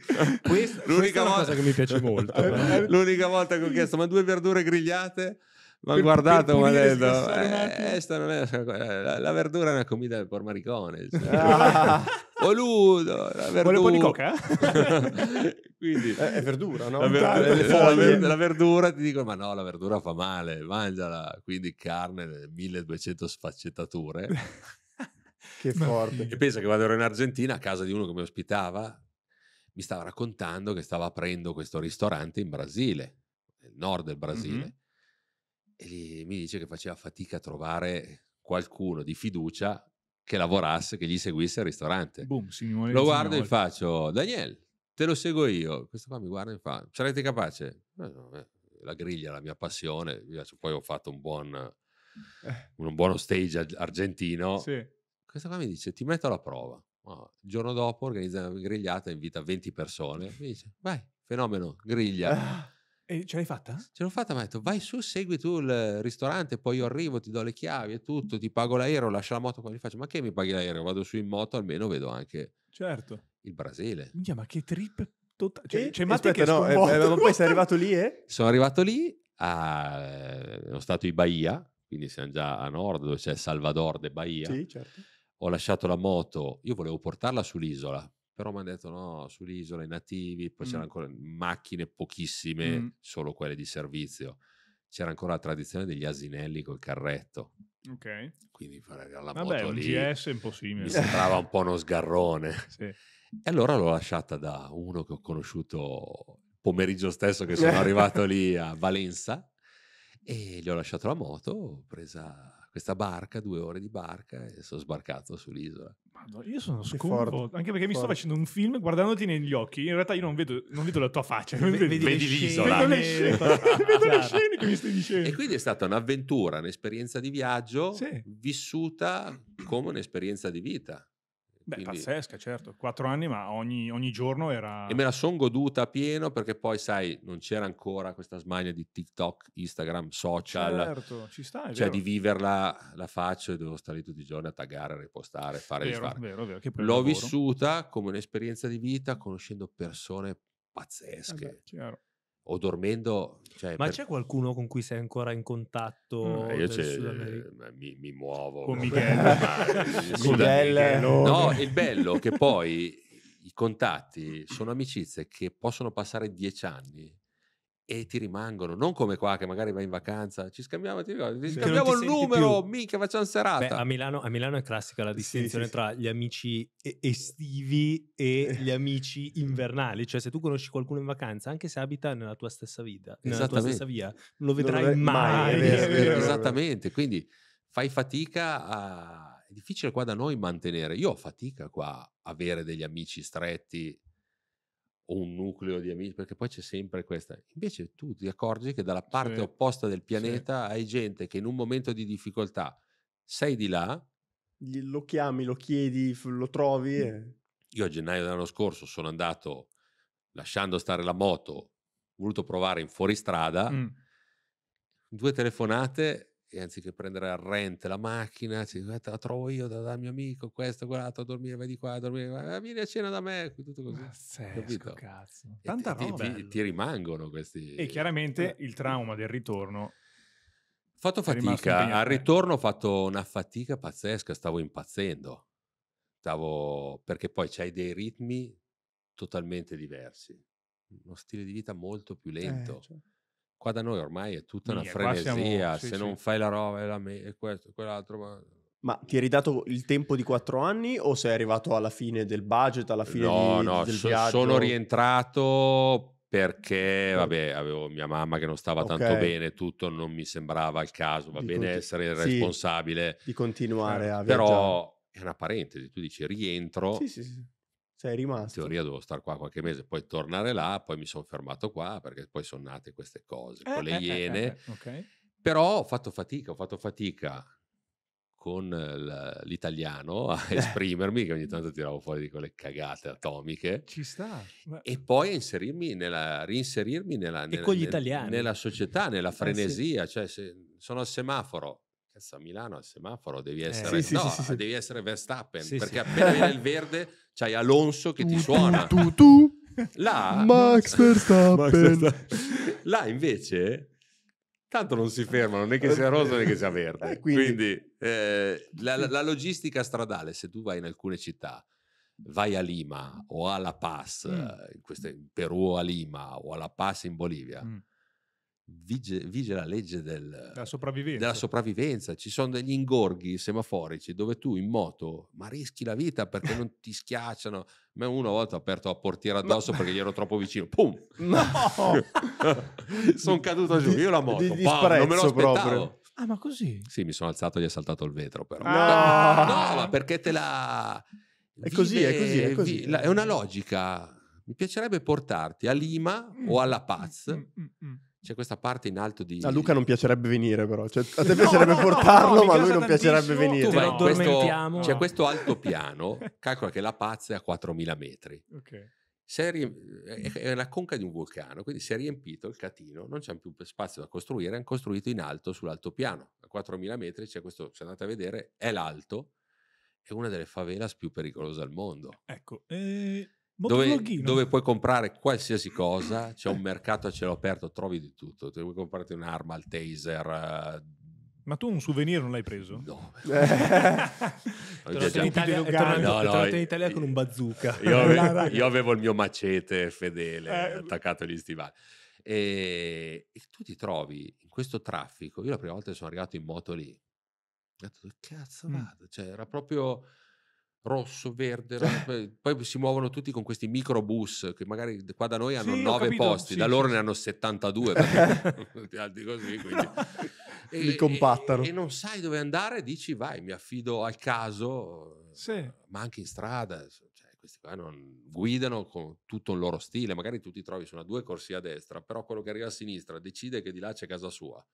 Speaker 3: Questa, l'unica questa volta... cosa che mi piace molto. l'unica volta che ho chiesto, ma due verdure grigliate? Ma guardate, ma detto, eh, è, eh, la, la, verdura è una comida del pormaricone. Cioè. Ah. Voluto, la verdura. Vuole un po' di coca? Eh? Quindi, è, verdura, no? La, ver- esatto. la, ver- la, verdura ti dicono, ma no, la verdura fa male, mangiala. Quindi carne, 1200 sfaccettature.
Speaker 2: che forte. E
Speaker 3: pensa che quando ero in Argentina, a casa di uno che mi ospitava, mi stava raccontando che stava aprendo questo ristorante in Brasile, nel nord del Brasile. Mm-hmm. E mi dice che faceva fatica a trovare qualcuno di fiducia che lavorasse, che gli seguisse al ristorante. Boom, signore. Lo guardo e faccio, Daniel, te lo seguo io. Questo qua mi guarda e fa, sarete capace? Eh, eh, la griglia è la mia passione, poi ho fatto un buon eh. un buono stage argentino. Sì. Questa qua mi dice: Ti metto alla prova. Oh, il giorno dopo organizza una grigliata, invita 20 persone. Mi dice: Vai, fenomeno, griglia. Ah. E ce l'hai fatta? Ce l'ho fatta, mi ha detto vai su, segui tu il ristorante, poi io arrivo, ti do le chiavi e tutto, ti pago l'aereo, lascio la moto qua, gli faccio ma che mi paghi l'aereo? Vado su in moto, almeno vedo anche certo.
Speaker 1: il Brasile. Minchia, ma che trip totale. Cioè, cioè, ma aspetta, no, eh, ma eh, poi sei arrivato lì e? Eh?
Speaker 3: Sono arrivato lì, a, eh, sono stato in Bahia, quindi siamo già a nord dove c'è Salvador de Bahia. Sì, certo. Ho lasciato la moto, io volevo portarla sull'isola però mi hanno detto no, sull'isola i nativi, poi mm. c'erano ancora macchine pochissime, mm. solo quelle di servizio. C'era ancora la tradizione degli asinelli col carretto.
Speaker 1: Ok. Quindi fare la Vabbè, moto un lì, GS è impossibile. Mi sembrava un po' uno
Speaker 3: sgarrone. sì. E allora l'ho lasciata da uno che ho conosciuto il pomeriggio stesso che sono arrivato lì a Valenza e gli ho lasciato la moto, ho presa questa barca, due ore di barca e sono sbarcato sull'isola.
Speaker 1: Madonna, io sono sconfo, anche perché mi sto facendo un film guardandoti negli occhi, in realtà io non vedo, non vedo la tua faccia, v- vedi, vedi, vedi l'isola. Vedo le
Speaker 3: scene, vedo le esatto. scene che mi stai dicendo. E quindi è stata un'avventura, un'esperienza di viaggio sì. vissuta come un'esperienza di vita. Beh, Quindi...
Speaker 1: pazzesca, certo. Quattro anni, ma ogni, ogni giorno era... E me
Speaker 3: la sono goduta a pieno perché poi, sai, non c'era ancora questa smania di TikTok, Instagram, social. Certo, ci sta, Cioè, vero. di viverla la faccio e devo stare lì tutti i giorni a taggare, a ripostare, fare vero, fare. Vero, vero, L'ho vissuta come un'esperienza di vita conoscendo persone pazzesche. Eh beh, o dormendo. Cioè, Ma per... c'è
Speaker 5: qualcuno con cui sei ancora in contatto? Mm, eh, io eh,
Speaker 3: mi, mi, muovo. Con Miguel. Miguel. No, il bello che poi i contatti sono amicizie che possono passare dieci anni e ti rimangono, non come qua che magari vai in vacanza, ci scambiamo, ti ricordi, ci scambiamo il numero, più. minchia facciamo serata. Beh, a,
Speaker 5: Milano, a, Milano, è classica la distinzione sì, sì, tra gli amici estivi e gli amici invernali, cioè se tu conosci qualcuno in vacanza, anche se abita nella tua stessa vita, nella tua stessa via, non lo vedrai non mai. mai. Esattamente,
Speaker 3: quindi fai fatica a... È difficile qua da noi mantenere, io ho fatica qua a avere degli amici stretti o un nucleo di amici, perché poi c'è sempre questa. Invece tu ti accorgi che dalla parte sì. opposta del pianeta sì. hai gente che in un momento di difficoltà sei di là.
Speaker 2: Lo chiami, lo chiedi, lo trovi. E...
Speaker 3: Io a gennaio dell'anno scorso sono andato lasciando stare la moto, voluto provare in fuoristrada, mm. due telefonate e anziché prendere a rent la macchina, dice, la trovo io da, da, mio amico, questo, quell'altro, a dormire, vai di qua, a dormire, vai, ah, vieni a cena da
Speaker 1: me, tutto così. cazzo. Tanta ti, roba. Ti,
Speaker 3: eh, ti, rimangono questi... E
Speaker 1: chiaramente il trauma del ritorno... Ho fatto fatica, al
Speaker 3: ritorno ho fatto una fatica pazzesca, stavo impazzendo, stavo... perché poi c'hai dei ritmi totalmente diversi, uno stile di vita molto più eh, lento. Eh, cioè
Speaker 2: Qua da noi ormai è tutta una frenesia, siamo, sì, se sì. non fai
Speaker 3: la roba e, la me- e questo, e quell'altro. Ma...
Speaker 2: Ma ti eri dato il tempo di quattro anni o sei arrivato alla fine del budget, alla fine no, di, no, del so, viaggio? sono
Speaker 3: rientrato perché, boh. vabbè, avevo mia mamma che non stava okay. tanto bene, tutto non mi sembrava il caso, va di bene conti- essere il responsabile.
Speaker 2: Sì, di continuare eh, a viaggiare. Però
Speaker 3: è una parentesi, tu dici rientro, sì, sì, sei rimasto. In teoria devo stare qua qualche mese, poi tornare là, poi mi sono fermato qua perché poi sono nate queste cose eh, le eh, eh, eh iene. Eh, okay. Però ho fatto fatica, ho fatto fatica con l'italiano a esprimermi, che ogni tanto tiravo fuori di quelle cagate atomiche. Ci
Speaker 1: sta. Ma...
Speaker 3: E poi a inserirmi nella, reinserirmi nella, nella, nel, nella società, nella frenesia. Ah, sì. Cioè, se sono al semaforo. Cazzo, a Milano al semaforo devi essere, eh, sì, no, sì, devi essere Verstappen, perché appena viene il verde c'hai Alonso che ti suona. Tu, tu, Là,
Speaker 2: Max Verstappen.
Speaker 3: Là invece tanto non si fermano né che sia rosa né che sia verde. Eh, quindi, quindi eh, la, la, logistica stradale, se tu vai in alcune città, vai a Lima o a La Paz, mm. Eh, in, queste, in Perù o a Lima o a La Paz in Bolivia, mm vige, vige la legge del,
Speaker 1: sopravvivenza. della,
Speaker 3: sopravvivenza. Ci sono degli ingorghi semaforici dove tu in moto ma rischi la vita perché non ti schiacciano. Ma una volta ho aperto la portiera addosso ma... perché gli ero troppo vicino. Pum! No!
Speaker 4: sono caduto giù, io la moto. Di, di bah, non me lo aspettavo. Proprio.
Speaker 3: Ah, ma così? Sì, mi sono alzato e gli è saltato il vetro, però. Ah! No, ma perché te la... È così, vive, è così, è così. Vi... è una logica. Mi piacerebbe portarti a Lima mm. o alla mm, Paz mm. Mm. mm c'è questa parte in alto di... A Luca non
Speaker 2: piacerebbe venire però, cioè, a te piacerebbe no, portarlo no, ma a lui non piacerebbe venire. Tu vai questo, c'è questo altopiano,
Speaker 3: calcola che la pazza è a 4.000 metri. Okay. Rie- è la conca di un vulcano, quindi si è riempito il catino, non c'è più spazio da costruire, hanno costruito in alto sull'altopiano. A 4.000 metri c'è questo, se andate a vedere, è l'alto, è una delle favelas più pericolose al mondo.
Speaker 1: Ecco, eh... Dove,
Speaker 3: dove, puoi comprare qualsiasi cosa, c'è un mercato a cielo aperto, trovi di tutto. Ti puoi comprare un'arma, il taser. Eh,
Speaker 1: Ma tu un souvenir non l'hai preso? No. tornato in Italia, no, no, in Italia con un bazooka. Io
Speaker 3: avevo, io avevo il mio macete fedele eh. attaccato agli stivali. E, e, tu ti trovi in questo traffico. Io la prima volta che sono arrivato in moto lì. Ho detto, cazzo mm. vado? Mm. Cioè, era proprio rosso, verde, cioè poi si muovono tutti con questi microbus che magari qua da noi hanno sì, 9 capito, posti, sì, da loro sì. ne hanno 72 perché alti così, quindi.
Speaker 2: E, li compattano.
Speaker 3: E, e, non sai dove andare, dici vai, mi affido al caso, eh, ma anche in strada, cioè, questi qua non guidano con tutto il loro stile, magari tu ti trovi su una due corsie a destra, però quello che arriva a sinistra decide che di là c'è casa sua,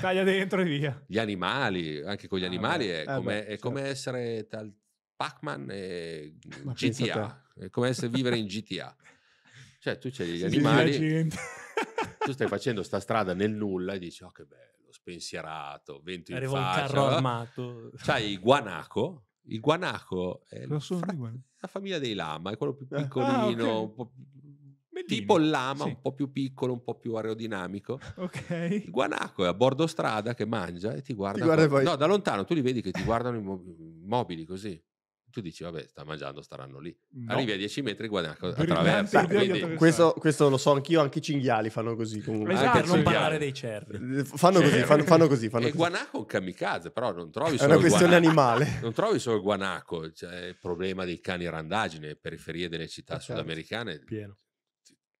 Speaker 3: taglia dentro e via. Gli animali, anche con gli ah, animali, ah, è, eh come, beh, è certo. essere tal, Pac-Man e Ma GTA. È come se vivere in GTA. Cioè, tu c'hai gli animali, tu stai facendo sta strada nel nulla e dici, oh che bello, spensierato, vento Arriva in faccia. un carro armato. C'hai il guanaco, il guanaco è
Speaker 1: fra- la
Speaker 3: famiglia dei lama, è quello più ah, piccolino, ah, okay. più... tipo il lama, sì. un po' più piccolo, un po' più aerodinamico. Okay. Il guanaco è a bordo strada che mangia e ti guarda. Ti guarda con... No, da lontano tu li vedi che ti guardano immobili così tu dici vabbè sta mangiando staranno lì no. arrivi a 10 metri guarda attraversa quindi... questo,
Speaker 2: questo, lo so anch'io anche i cinghiali fanno così comunque esatto, per non parlare dei cervi fanno cervi. così fanno, fanno così fanno e così. guanaco
Speaker 3: un kamikaze però non trovi solo è una questione animale non trovi solo il guanaco cioè, il problema dei cani randagine periferie delle città eh, certo. sudamericane pieno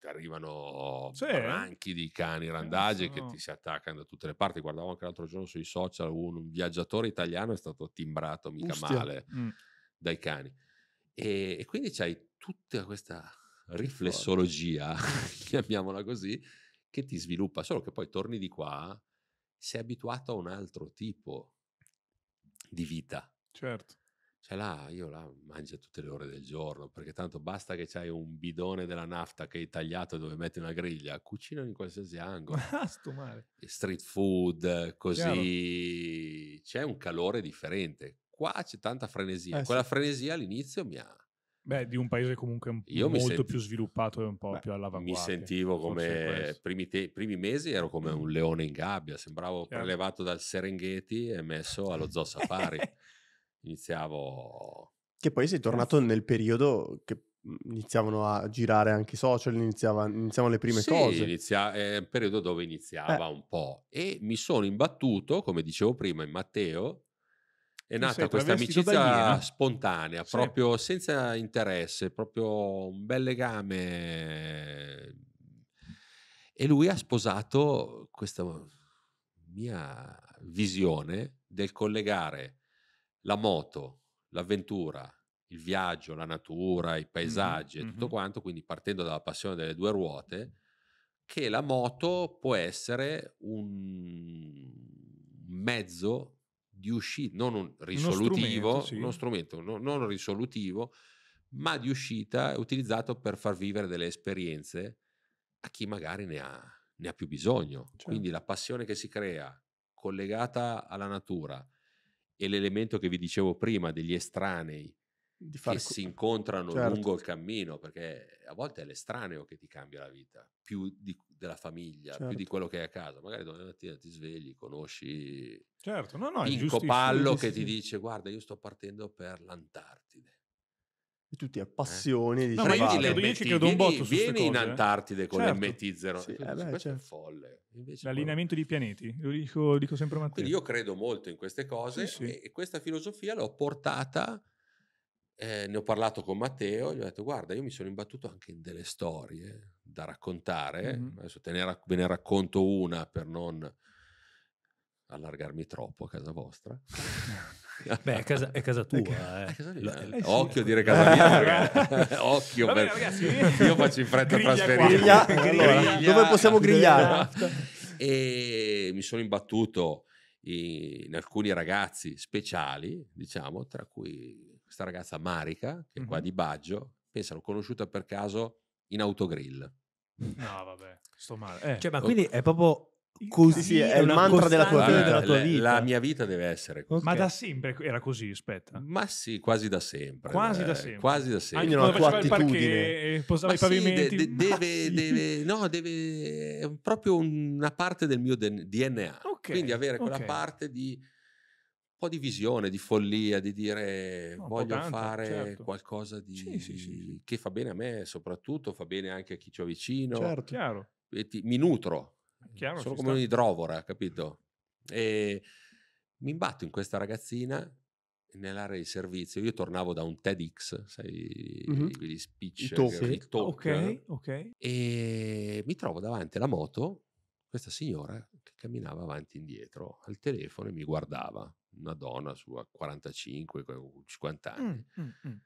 Speaker 3: arrivano sì. ranchi di cani eh, randagi no. che ti si attaccano da tutte le parti. Guardavo anche l'altro giorno sui social un, un viaggiatore italiano è stato timbrato mica Ustia. male. Mm dai cani. E, e quindi c'hai tutta questa riflessologia, chiamiamola così, che ti sviluppa, solo che poi torni di qua, sei abituato a un altro tipo di vita. Certo. Cioè là, io la mangio tutte le ore del giorno, perché tanto basta che c'hai un bidone della nafta che hai tagliato dove metti una griglia, cucinano in qualsiasi angolo.
Speaker 1: Ah, sto male.
Speaker 3: Street food, così. Chiaro. C'è un calore differente qua c'è tanta frenesia. Eh, Quella sì. frenesia all'inizio mi ha...
Speaker 1: Beh, di un paese comunque un molto senti... più sviluppato e un po' Beh, più all'avanguardia. Mi sentivo come
Speaker 3: primi, te... primi, mesi ero come un mm. leone in gabbia, sembravo Chiaro. prelevato dal Serengeti e messo allo zoo safari. Iniziavo...
Speaker 2: Che poi sei tornato nel periodo che mm, iniziavano a girare anche i social, iniziavano le prime sì, cose.
Speaker 3: Inizia, è un periodo dove iniziava eh. un po' e mi sono imbattuto, come dicevo prima, in Matteo è nata questa amicizia spontanea, sì. proprio senza interesse, proprio un bel legame. E lui ha sposato questa mia visione del collegare la moto, l'avventura, il viaggio, la natura, i paesaggi mm-hmm. e tutto quanto, quindi partendo dalla passione delle due ruote, che la moto può essere un mezzo di uscita, non un risolutivo, uno strumento, sì. uno strumento no, non risolutivo, ma di uscita utilizzato per far vivere delle esperienze a chi magari ne ha, ne ha più bisogno. Certo. Quindi la passione che si crea collegata alla natura e l'elemento che vi dicevo prima degli estranei di fare... Che si incontrano certo. lungo il cammino, perché a volte è l'estraneo che ti cambia la vita, più di, della famiglia, certo. più di certo. quello che hai a casa. Magari domani mattina ti svegli, conosci certo, no, no, Pinco Pallo che ti dice guarda io sto partendo per l'Antartide
Speaker 2: e tu ti eh? appassioni eh? no, ma io, ci credo, io ci credo un botto vieni, su vieni cose, in eh? Antartide eh? con certo. l'MT0 sì,
Speaker 3: eh cioè,
Speaker 1: beh, certo. è folle Invece l'allineamento quello... di pianeti lo dico, dico sempre a Matteo quindi
Speaker 3: io credo molto in queste cose sì, sì. e questa filosofia l'ho portata eh, ne ho parlato con Matteo, gli ho detto guarda io mi sono imbattuto anche in delle storie da raccontare, mm-hmm. adesso ne rac- ve ne racconto una per non allargarmi troppo a casa vostra. Beh, è casa, è casa tua. È eh. è casa mia. Eh, sì. Occhio a dire casa mia, Occhio. Vabbè, per... ragazzi. Io faccio in fretta a trasferirmi. Allora, dove possiamo grigliare? Esatto. e mi sono imbattuto in alcuni ragazzi speciali, diciamo, tra cui questa ragazza Marica, che è qua mm-hmm. di Baggio, pensa l'ho conosciuta per caso in autogrill.
Speaker 1: No, vabbè, sto male. Eh. Cioè, ma quindi è proprio così. Sì, è, è il mantra della tua, vita. della tua, vita. La, mia vita deve essere così. Okay. Ma da sempre era così, aspetta.
Speaker 3: Ma sì, quasi da sempre. Quasi eh, da sempre. Quasi da ah, sempre. quando faceva attitudine. il parquet, eh, i pavimenti. De- de- deve, sì. deve,
Speaker 1: no, deve, è proprio
Speaker 3: una parte del mio DNA. Okay. Quindi avere quella okay. parte di po' di visione, di follia, di dire no, voglio tanto, fare certo. qualcosa di, sì, sì, sì, che fa bene a me soprattutto, fa bene anche a chi ci ho vicino. Certo, chiaro. Ti, mi nutro, chiaro, sono come un'idrovora, capito? E mi imbatto in questa ragazzina nell'area di servizio. Io tornavo da un TEDx, sai, mm-hmm. gli speech, il talk. Il talk okay, ok, E mi trovo davanti alla moto questa signora che camminava avanti e indietro al telefono e mi guardava una donna sua 45, 50 uh,
Speaker 4: anni. Mm, mm, mm.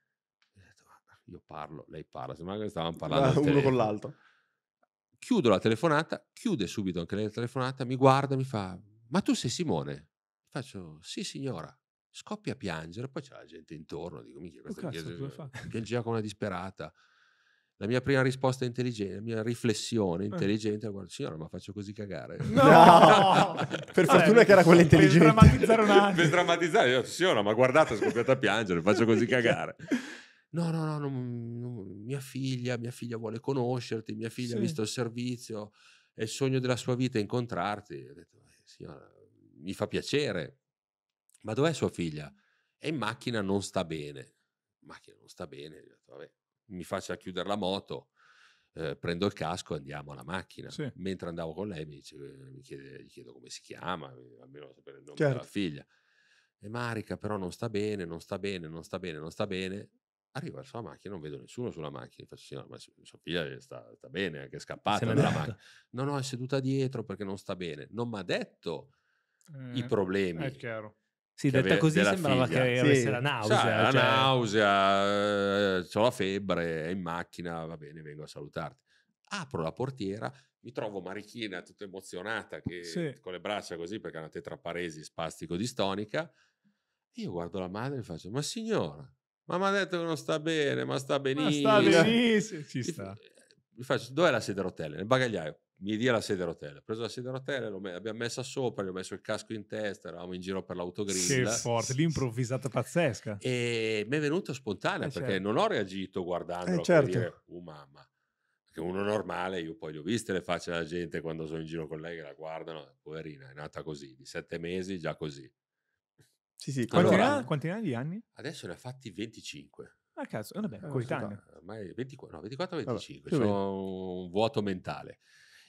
Speaker 3: Io parlo, lei parla, sembra che stavamo parlando uno con l'altro. Chiudo la telefonata, chiude subito anche lei la telefonata, mi guarda, mi fa, ma tu sei Simone? Faccio, sì signora. Scoppia a piangere, poi c'è la gente intorno, dico, minchia, oh, questa oh, chiesa piangeva come una disperata. La mia prima risposta intelligente, la mia riflessione eh. intelligente, eh. guarda, signora, ma faccio così cagare. No! per eh, fortuna che era quella intelligente. Per drammatizzare un attimo. per drammatizzare, io, signora, ma guardate, ho scoppiato a piangere, faccio così cagare. No, no, no, no, no, mia figlia, mia figlia vuole conoscerti, mia figlia sì. ha visto il servizio, è il sogno della sua vita incontrarti. Ho detto, eh, signora, mi fa piacere, ma dov'è sua figlia? È in macchina non sta bene. In macchina non sta bene, ho detto, vabbè, mi faccia chiudere la moto, eh, prendo il casco e andiamo alla macchina. Sì. Mentre andavo con lei mi, dice, eh, mi chiede, gli chiedo come si chiama, eh, almeno sapere il nome certo. della figlia. E Marica però non sta bene, non sta bene, non sta bene, non sta bene. Arrivo alla sua macchina, non vedo nessuno sulla macchina. Faccio, sì, no, ma sua figlia sta, sta bene, è anche scappata dalla macchina. No, no, è seduta dietro perché non sta bene. Non mi ha detto eh, i problemi. È chiaro sì, detta ave- così sembrava figlia. che avesse sì. la nausea. Sai, La cioè nausea, eh, ho la febbre, è in macchina, va bene, vengo a salutarti. Apro la portiera, mi trovo Marichina tutta emozionata, che, sì. con le braccia così, perché è una tetraparesi spastico distonica. Io guardo la madre e mi faccio, ma signora, ma mi ha detto che non sta bene, ma sta benissimo. Ma sta
Speaker 1: benissimo, ci sta. Eh,
Speaker 3: mi faccio, dov'è la sede a sederotella? Nel bagagliaio mi dia la sedia a rotelle. Ho preso la sedia a rotelle, l'abbiamo messa sopra, gli ho messo il casco in testa, eravamo in giro per l'autogrill. Che forte,
Speaker 1: l'improvvisata pazzesca.
Speaker 3: E mi è venuta spontanea eh perché certo. non ho reagito guardandolo eh certo. per dire, oh mamma. Perché uno normale, io poi le ho viste le facce della gente quando sono in giro con lei che la guardano, poverina, è nata così, di sette mesi già così. Sì, sì. Quanti, allora, quanti anni di anni? Adesso ne ha fatti 25.
Speaker 1: A ah, cazzo, vabbè, eh, coetaneo.
Speaker 3: Ormai 24, no, 24-25, sono un vuoto mentale.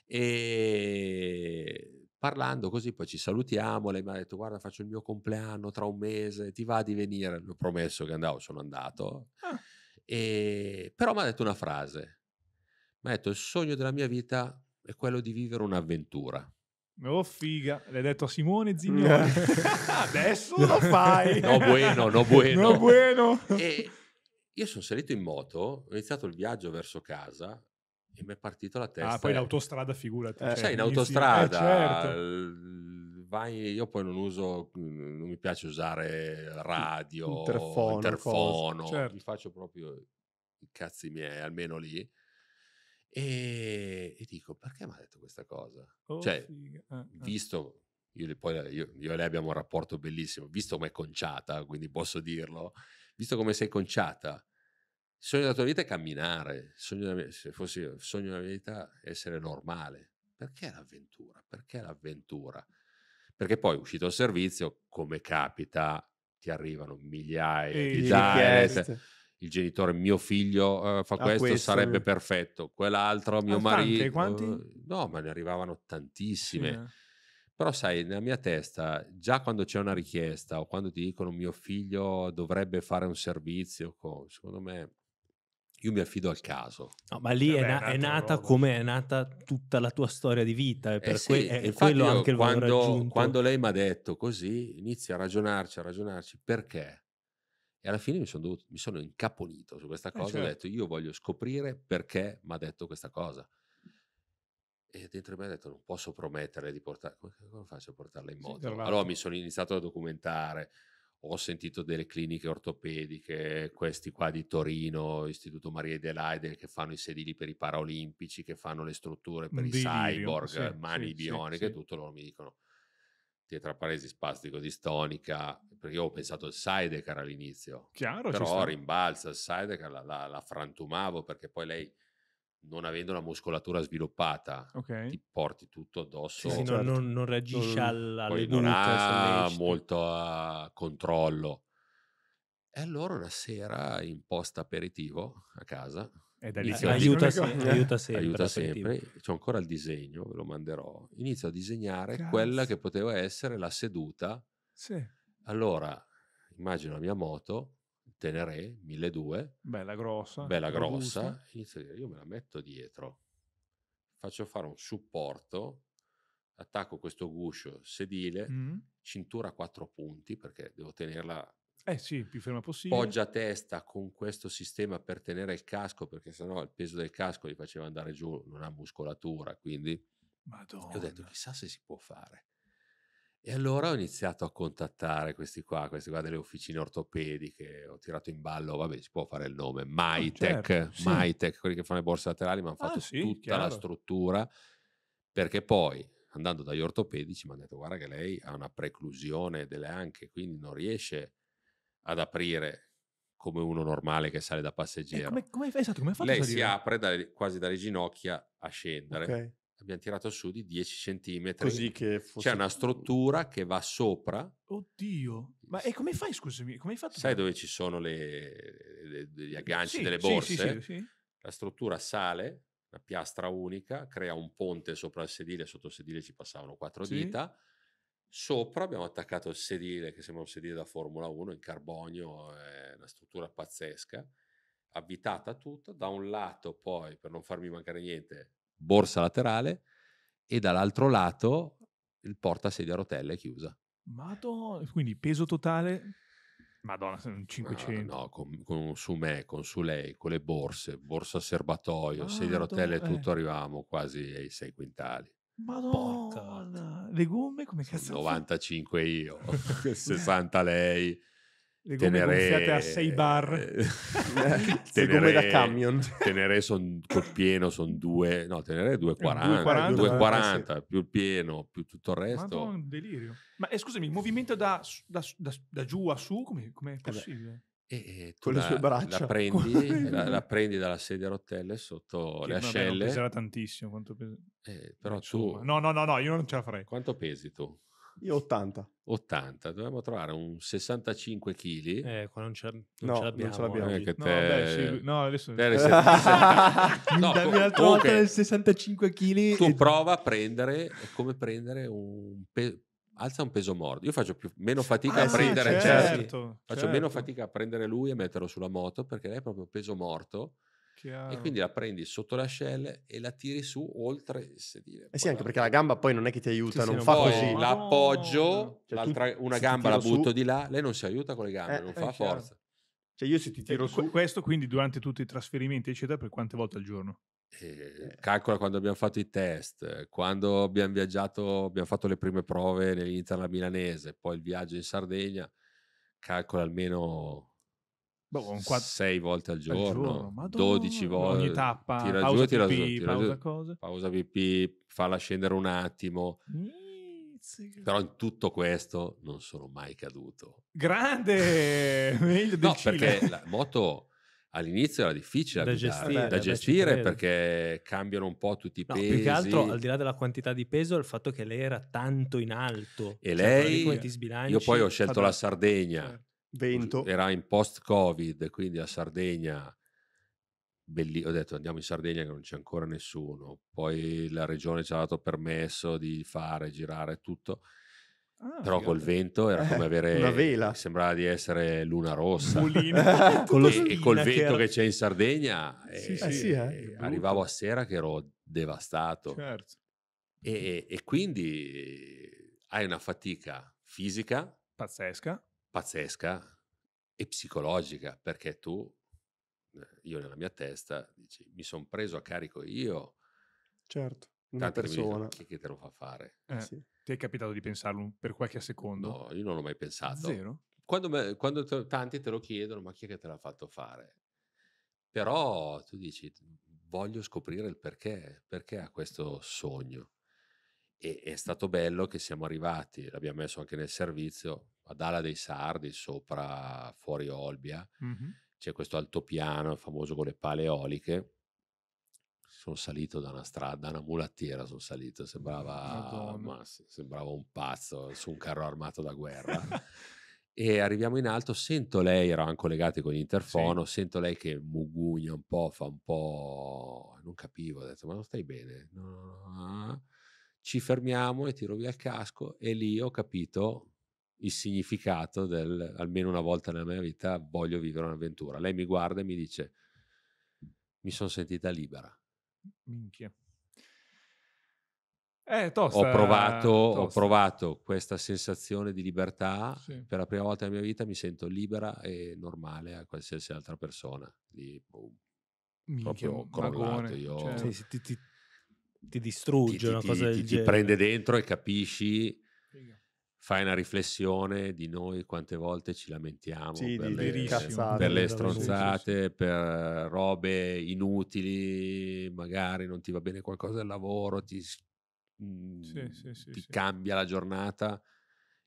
Speaker 3: E parlando così, poi ci salutiamo. Lei mi ha detto: Guarda, faccio il mio compleanno tra un mese, ti va di venire? mi L'ho promesso che andavo, sono andato. Ah. E... Però mi ha detto una frase: Mi ha detto, il sogno della mia vita è quello di vivere un'avventura.
Speaker 1: Oh figa, l'hai detto a Simone Zignoli. Adesso lo fai. No bueno, no bueno. No bueno. E
Speaker 3: io sono salito in moto, ho iniziato il viaggio verso casa, e mi è partito la ah, testa. Ah, poi l'autostrada, figurati. Eh, cioè, sai, in autostrada, eh, certo. vai, io poi non uso, non mi piace usare radio, interfono, interfono certo. mi faccio proprio i cazzi miei, almeno lì. E, e dico, perché mi ha detto questa cosa? Oh, cioè, ah, visto, io, poi, io, io e lei abbiamo un rapporto bellissimo, visto come com'è conciata, quindi posso dirlo, visto come sei conciata, il sogno della tua vita è camminare, sogno, se fossi il sogno della mia vita è essere normale. Perché l'avventura? Perché l'avventura? Perché poi uscito al servizio, come capita, ti arrivano migliaia e di richieste. Il genitore, mio figlio eh, fa ah, questo, questo, sarebbe eh. perfetto, quell'altro, mio Altante, marito. Quanti? No, ma ne arrivavano tantissime. Yeah. Però sai, nella mia testa, già quando c'è una richiesta o quando ti dicono mio figlio dovrebbe fare un servizio, secondo me io mi affido al caso. No, ma lì Vabbè, cioè, è, na- è, nata
Speaker 5: come è nata tutta la tua storia di vita, e eh per eh sì, que- è quello anche il quando, raggiunto. Quando
Speaker 3: lei mi ha detto così, inizia a ragionarci, a ragionarci, perché? E alla fine mi, sono, dovuto, mi sono, incaponito su questa eh, cosa, eh, certo. ho detto io voglio scoprire perché mi ha detto questa cosa. E dentro me ha detto non posso promettere di portare, come, come faccio a portarla in moto? Sì, allora mi sono iniziato a documentare, ho sentito delle cliniche ortopediche, questi qua di Torino, Istituto Maria Adelaide, che fanno i sedili per i paraolimpici, che fanno le strutture per Delirio, i cyborg, sì, mani sì, bioniche, sì, tutto loro mi dicono tra paresi spastico distonica, perché io ho pensato al Sidecar all'inizio, Chiaro, però rimbalza il Sidecar, la, la, la frantumavo perché poi lei non avendo la muscolatura sviluppata, okay. ti porti tutto addosso.
Speaker 1: Sì, sì, certo. non, non, reagisce alla Poi non
Speaker 3: ha molto a ah, controllo. E allora una sera in post aperitivo a casa.
Speaker 1: E da lì aiuta, se, aiuta sempre. Aiuta sempre.
Speaker 3: C'ho ancora il disegno, ve lo manderò. Inizio a disegnare Cazzo. quella che poteva essere la seduta. Sì. Allora, immagino la mia moto, tenere 1200. Bella grossa. Bella grossa. Inizio a dire, io me la metto dietro, faccio fare un supporto, attacco questo guscio sedile, mm. cintura a quattro punti perché devo tenerla
Speaker 1: eh sì, più ferma possibile. Poggia
Speaker 3: testa con questo sistema per tenere il casco, perché sennò il peso del casco gli faceva andare giù, non ha muscolatura, quindi...
Speaker 1: Madonna. E ho detto,
Speaker 3: chissà se si può fare. E allora ho iniziato a contattare questi qua, questi qua delle officine ortopediche, ho tirato in ballo, vabbè si può fare il nome, ah, MyTech, certo, sì. quelli che fanno le borse laterali, ma hanno ah, fatto ah, sì, tutta chiaro. la struttura, perché poi andando dagli ortopedici mi hanno detto guarda che lei ha una preclusione delle anche, quindi non riesce ad aprire come uno normale che sale da passeggero. Come,
Speaker 1: come, esatto, come lei si
Speaker 3: apre dalle, quasi dalle ginocchia a scendere. Okay abbiamo tirato su di 10 cm. Così che fosse... C'è una struttura che va sopra.
Speaker 1: Oddio, ma e come fai, scusami, come hai fatto? Sai
Speaker 3: dove ci sono le, le, gli agganci sì, delle borse? Sì, sì, La struttura sale, la piastra unica, crea un ponte sopra il sedile, sotto il sedile ci passavano quattro dita. Sopra abbiamo attaccato il sedile, che sembra un sedile da Formula 1, in carbonio, è una struttura pazzesca, avvitata tutta, da un lato poi, per non farmi mancare niente, borsa laterale e dall'altro lato il porta sedia a rotelle chiusa.
Speaker 1: Madonna, quindi peso totale? Madonna, 500. No, ah,
Speaker 3: no con, con su me, con su lei, con le borse, borsa serbatoio, Madonna, sedia a rotelle, eh. tutto eh. arriviamo quasi ai 6 quintali.
Speaker 1: Madonna, Porca. le gomme come cazzo? 95 io,
Speaker 3: 60 lei.
Speaker 1: Le gomme tenere... a 6 bar. Eh, eh, tenere, da camion.
Speaker 3: tenere son, col pieno sono 2, no, tenere 2,40, 2,40, eh, più il pieno, più tutto il resto. Ma
Speaker 1: un delirio. Ma eh, scusami, il movimento da, da, da, da giù a su come è possibile? E, e con le sue braccia la prendi, la, la
Speaker 3: prendi, dalla sedia a rotelle sotto che, le ascelle vabbè, peserà
Speaker 1: tantissimo pes- eh, però Insomma. tu no no no no
Speaker 3: io non ce la farei quanto pesi tu? Io 80. 80, dobbiamo trovare un 65 kg. Eh, qua non ce, non no, ce l'abbiamo. Non ce l'abbiamo. Eh, te... Eh, no, vabbè, sì, no, adesso... Te le 70... no, Dammi co- l'altra volta del 65 kg. Tu e... prova a prendere, è come prendere un... Pe... Alza un peso morto. Io faccio più, meno fatica ah, a prendere... Certo, certo, Faccio certo. meno fatica a prendere lui e metterlo sulla moto perché lei è proprio peso morto Chiaro. E quindi la prendi sotto l'ascella e la tiri su oltre il sedile.
Speaker 2: Eh sì, anche perché la gamba poi non è che ti aiuta, sì, non fa poi così.
Speaker 3: L'appoggio, no, no. Cioè, una gamba la butto su. di là, lei non si
Speaker 1: aiuta con le gambe, eh,
Speaker 3: non eh, fa forza.
Speaker 1: Cioè io se ti eh, tiro e su... Questo quindi durante tutti i trasferimenti eccetera per quante volte al giorno? Eh,
Speaker 3: calcola quando abbiamo fatto i test, quando abbiamo viaggiato, abbiamo fatto le prime prove nell'Inter la Milanese, poi il viaggio in Sardegna, calcola almeno boh, quatt- sei volte al giorno, al giorno 12 volte. Ogni tappa, tira pausa giù, tira pipì, giù, tira pausa, giù, pausa, pausa pipì, falla scendere un attimo. Però in tutto questo non sono mai caduto.
Speaker 1: Grande! Meglio no, perché la
Speaker 3: moto all'inizio era difficile da, abitare, gestire, da gestire perché cambiano un po' tutti i no, pesi. Più che altro, al
Speaker 5: di là della quantità di peso, il fatto che lei era tanto in alto. E cioè, lei, io poi ho scelto Vabbè. la
Speaker 3: Sardegna, certo. Vento. Era in post-Covid, quindi a Sardegna, belli- ho detto andiamo in Sardegna che non c'è ancora nessuno, poi la regione ci ha dato permesso di fare, girare tutto. Ah, però col vento era come avere una vela sembrava di essere luna rossa Mulina. e, e col vento che, che, c'è in Sardegna sì, eh, e, sì, sì, eh, eh, eh arrivavo a sera che ero devastato certo. e, e, quindi hai una fatica fisica
Speaker 1: pazzesca
Speaker 3: pazzesca e psicologica, perché tu, eh, io nella mia testa, dici, mi sono preso a carico io.
Speaker 1: Certo, una persona. Dicono,
Speaker 3: che te lo fa fare?
Speaker 1: Eh, sì. Ti è capitato di pensarlo per qualche secondo? No, io non l'ho mai pensato. Zero? Quando,
Speaker 3: me, quando te, tanti te lo chiedono, ma chi è che te l'ha fatto fare?
Speaker 1: Però tu
Speaker 3: dici, voglio scoprire il perché, perché ha questo sogno. E è stato bello che siamo arrivati, l'abbiamo messo anche nel servizio, ad Ala dei Sardi, sopra fuori Olbia, mm-hmm. c'è questo altopiano famoso con le pale eoliche. Sono salito da una strada, da una mulattiera sono salito, sembrava, ma, sembrava un pazzo su un carro armato da guerra. e arriviamo in alto, sento lei, eravamo collegati con l'interfono, sì. sento lei che mugugna un po', fa un po'... non capivo, ho detto ma non stai bene? No, no, no. Ah, ah, ah. Ci fermiamo e tiro via il casco e lì ho capito il significato del almeno una volta nella mia vita voglio vivere un'avventura. Lei mi guarda e mi dice mi sono sentita libera.
Speaker 1: Minchia. Eh, tosta, ho, provato, tosta. ho
Speaker 3: provato questa sensazione di libertà sì. per la prima volta nella mia vita, mi sento libera e normale a qualsiasi altra persona. Di, boom, Minchia, proprio crollato. Io, cioè,
Speaker 5: ti, ti, ti, distrugge ti, una cosa ti, del ti genere. prende
Speaker 3: dentro e capisci fai una riflessione di noi quante volte ci lamentiamo
Speaker 2: sì, per, le, cazzate, per, le, stronzate,
Speaker 3: sì, per robe inutili, magari non ti va bene qualcosa del lavoro, ti,
Speaker 1: mhmm, sì, ti
Speaker 3: cambia la giornata,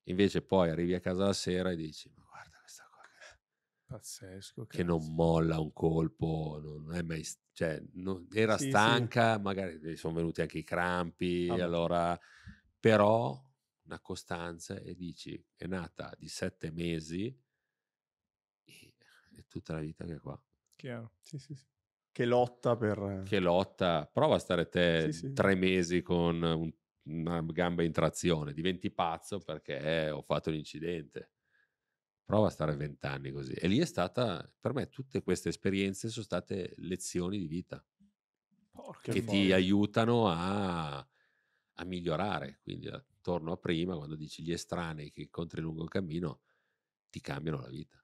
Speaker 3: invece poi arrivi a casa la sera e dici ma guarda questa
Speaker 1: cosa pazzesco che cazzo. non molla un
Speaker 3: colpo, non è mai... Cioè, non, era stanca, magari eh, sono venuti anche i crampi, ah, allora però una costanza e dici è nata di sette mesi e è tutta la vita che è qua.
Speaker 2: Chiaro, sì, sì, sì. Che lotta per... Eh. Che
Speaker 3: lotta, prova a stare te tre mesi con un, una gamba in trazione, diventi pazzo perché eh, ho fatto l'incidente. Prova a stare vent'anni così. E lì è stata, per me tutte queste esperienze sono state lezioni di vita.
Speaker 1: Porca che ti
Speaker 3: aiutano a, a migliorare. Quindi eh torno a prima, quando dici gli estranei che incontri lungo il cammino, ti cambiano la vita.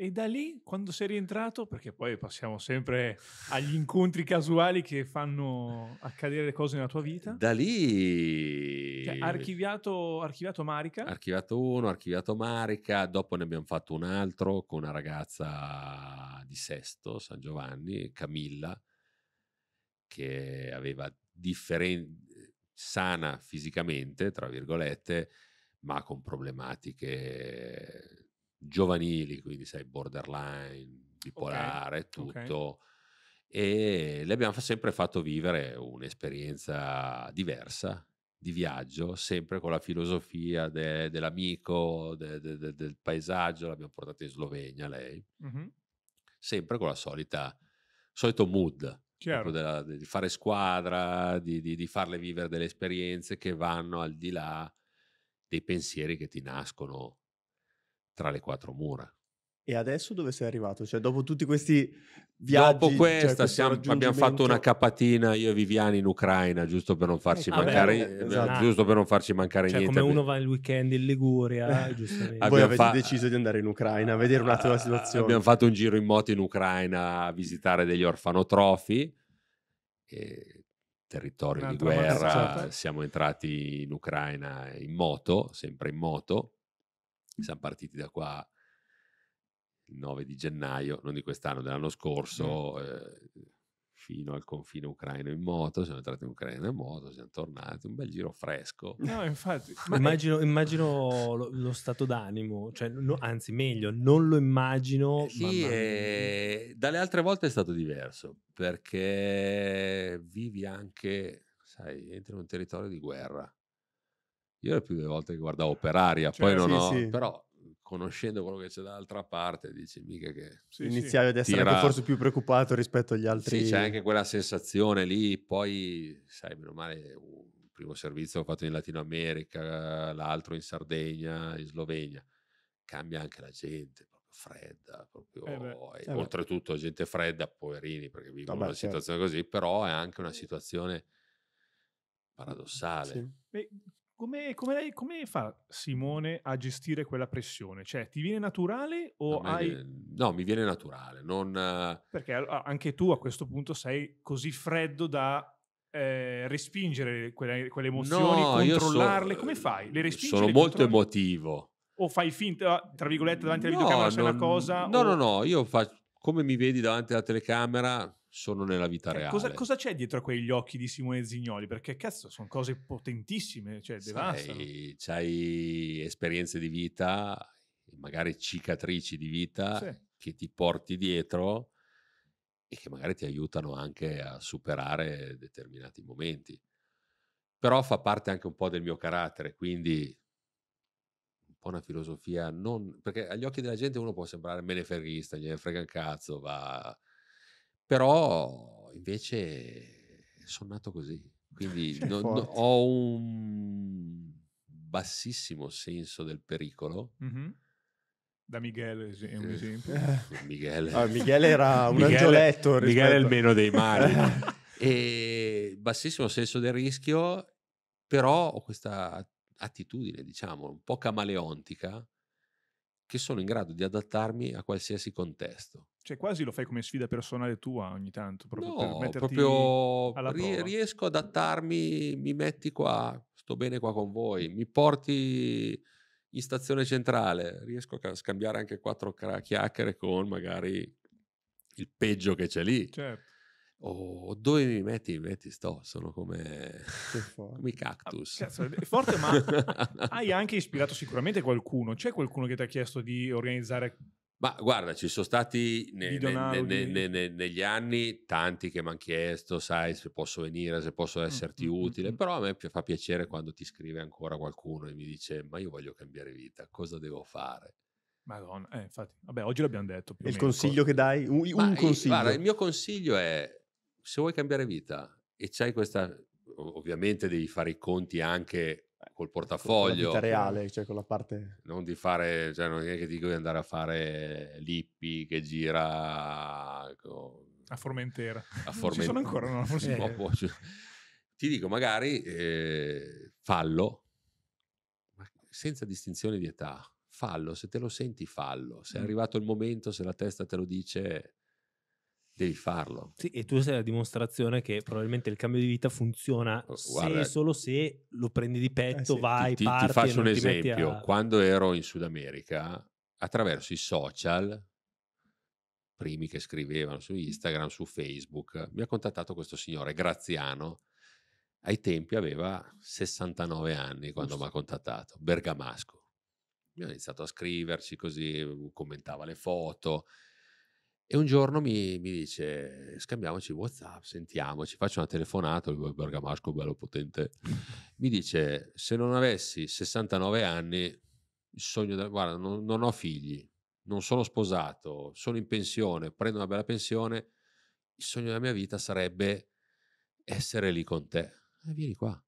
Speaker 1: E da lì, quando sei rientrato, perché poi passiamo sempre agli incontri casuali che fanno accadere le cose nella tua vita.
Speaker 3: Da lì... Cioè,
Speaker 1: archiviato, archiviato Marica.
Speaker 3: Archiviato uno, archiviato Marica, dopo ne abbiamo fatto un altro con una ragazza di Sesto, San Giovanni, Camilla, che aveva differen- sana fisicamente, tra virgolette, ma con problematiche giovanili, quindi sai, borderline, bipolare, okay. tutto. Okay. E le abbiamo sempre fatto vivere un'esperienza diversa di viaggio, sempre con la filosofia de, dell'amico, de, de, del paesaggio, l'abbiamo portata in Slovenia lei, mm-hmm. sempre con la solita, solito mood, della, di fare squadra, di, di, di, farle vivere delle esperienze che vanno al di là dei pensieri che ti nascono tra le quattro mura.
Speaker 2: E adesso dove sei arrivato? Cioè, dopo tutti questi viaggi... Dopo cioè, questa cioè, siamo, abbiamo fatto una
Speaker 3: capatina io e Viviani in Ucraina, giusto per non farci, eh, mancare, vabbè, esatto. giusto per non farci mancare cioè, niente. come uno
Speaker 5: va il weekend in Liguria, giustamente. Voi avete fa... deciso di andare in
Speaker 2: Ucraina, a vedere un attimo la situazione. Abbiamo fatto
Speaker 3: un giro in moto in Ucraina a visitare degli orfanotrofi. E
Speaker 2: territorio di guerra, certo.
Speaker 3: siamo entrati in Ucraina in moto, sempre in moto. Siamo partiti da qua il 9 di gennaio, non di quest'anno, dell'anno scorso, mm. eh, fino al confine ucraino in moto, siamo entrati in Ucraina in moto, siamo tornati, un bel giro fresco.
Speaker 5: No,
Speaker 1: infatti, immagino,
Speaker 5: immagino lo, lo, stato d'animo, cioè, no, anzi meglio, non lo immagino. Eh sì, ma...
Speaker 3: eh, dalle altre volte è stato diverso, perché vivi anche, sai, entri in un territorio di guerra. Io le più delle volte che guardavo per aria, cioè, poi non sì, ho, sì. però Mhmm, conoscendo quello che c'è dall'altra parte, dici mica che... Sì, Iniziavi sì. ad essere tira... forse più preoccupato rispetto agli altri. Sì, c'è anche quella sensazione lì, poi sai, meno male, il primo servizio l'ho fatto in Latino America, l'altro in Sardegna, in Slovenia, cambia anche la gente, proprio fredda, proprio... Eh beh, eh oltretutto gente fredda, poverini, perché vivono Vabbè, una certo. situazione certo. così, però è anche una situazione paradossale. Sì.
Speaker 1: Beh, come, come, come, fa Simone a gestire quella pressione? Cioè, ti viene naturale o me, hai...
Speaker 3: No, mi viene naturale. Non...
Speaker 1: Perché anche tu a questo punto sei così freddo da eh, respingere quelle, quelle emozioni, no, controllarle. So, come eh, fai? Le respingi? Sono le molto
Speaker 3: emotivo.
Speaker 1: O fai finta, tra virgolette, davanti alla no, videocamera c'è una cosa? No, o... no, no,
Speaker 3: io faccio... Come mi vedi davanti alla telecamera, sono nella vita eh, reale. Cosa, cosa,
Speaker 1: c'è dietro a quegli occhi di Simone Zignoli? Perché cazzo, sono cose potentissime, cioè devastano.
Speaker 3: C'hai esperienze di vita, magari cicatrici di vita sì. che ti porti dietro e che magari ti aiutano anche a superare determinati momenti. Però fa parte anche un po' del mio carattere, quindi un po' una filosofia non... perché agli occhi della gente uno può sembrare menefreghista, gliene frega un cazzo, va però invece sono nato così, quindi no, no, ho un bassissimo senso del pericolo.
Speaker 1: Mm-hmm. Da Miguel è un eh, esempio. Miguel, ah, Miguel
Speaker 3: era un Miguel, angioletto. Rispetto... Miguel è il meno dei mali. e bassissimo senso del rischio, però ho questa attitudine, diciamo, un po' camaleontica, che sono in grado di adattarmi a qualsiasi contesto.
Speaker 1: Cioè, quasi lo fai come sfida personale tua ogni tanto, proprio no, per metterti proprio alla prova.
Speaker 3: riesco ad adattarmi, mi metti qua, sto bene qua con voi, mi porti in stazione centrale, riesco a scambiare anche quattro chiacchiere con magari il peggio che c'è lì. Certo. O dove mi metti? Mi metti sto, sono come, come i cactus. Ah, cazzo, è forte, ma hai anche ispirato
Speaker 1: sicuramente qualcuno. C'è qualcuno che ti ha chiesto di organizzare
Speaker 3: ma guarda, ci sono stati ne, ne, ne, negli anni tanti che mi hanno chiesto, sai, se posso venire, se posso mm, esserti mm-hmm. utile, mm. però a me fa piacere quando ti scrive ancora qualcuno e mi dice, ma io voglio cambiare vita, cosa devo fare?
Speaker 1: Madonna, eh, infatti, vabbè, oggi l'abbiamo detto. il meno, consiglio cosa. che dai? Un, un consiglio? Guarda, il
Speaker 3: mio consiglio è, se vuoi cambiare vita e c'hai questa, ovviamente devi fare i conti anche col portafoglio. Con reale,
Speaker 2: cioè con la parte...
Speaker 3: Non di fare, cioè non è che dico di andare a fare l'ippi che gira... Con...
Speaker 1: A Formentera. A Formentera. Ci sono ancora, no? Forse eh. può,
Speaker 3: cioè. Ti dico, magari eh, fallo, ma senza distinzione di età. Fallo, se te lo senti, fallo. Se è mm. arrivato il momento, se la testa te lo dice, devi farlo. Sì, e tu
Speaker 5: sei la dimostrazione che probabilmente il cambio di vita funziona oh, Guarda, se, solo se lo prendi di eh petto, eh sì. vai, ti, parti. Ti faccio un esempio. A...
Speaker 3: Quando ero in Sud America, attraverso i social, primi che scrivevano su Instagram, su Facebook, mi ha contattato questo signore, Graziano, ai tempi aveva 69 anni quando mi ha contattato, bergamasco. Mi ha iniziato a scriverci così, commentava le foto, e un giorno mi, mi, dice: scambiamoci WhatsApp, sentiamoci, faccio una telefonata. il bergamasco, bello potente. mi dice: Se non avessi 69 anni, il sogno da, Guarda, non, non, ho figli, non sono sposato, sono in pensione, prendo una bella pensione. Il sogno della mia vita sarebbe essere lì con te. E eh, vieni qua,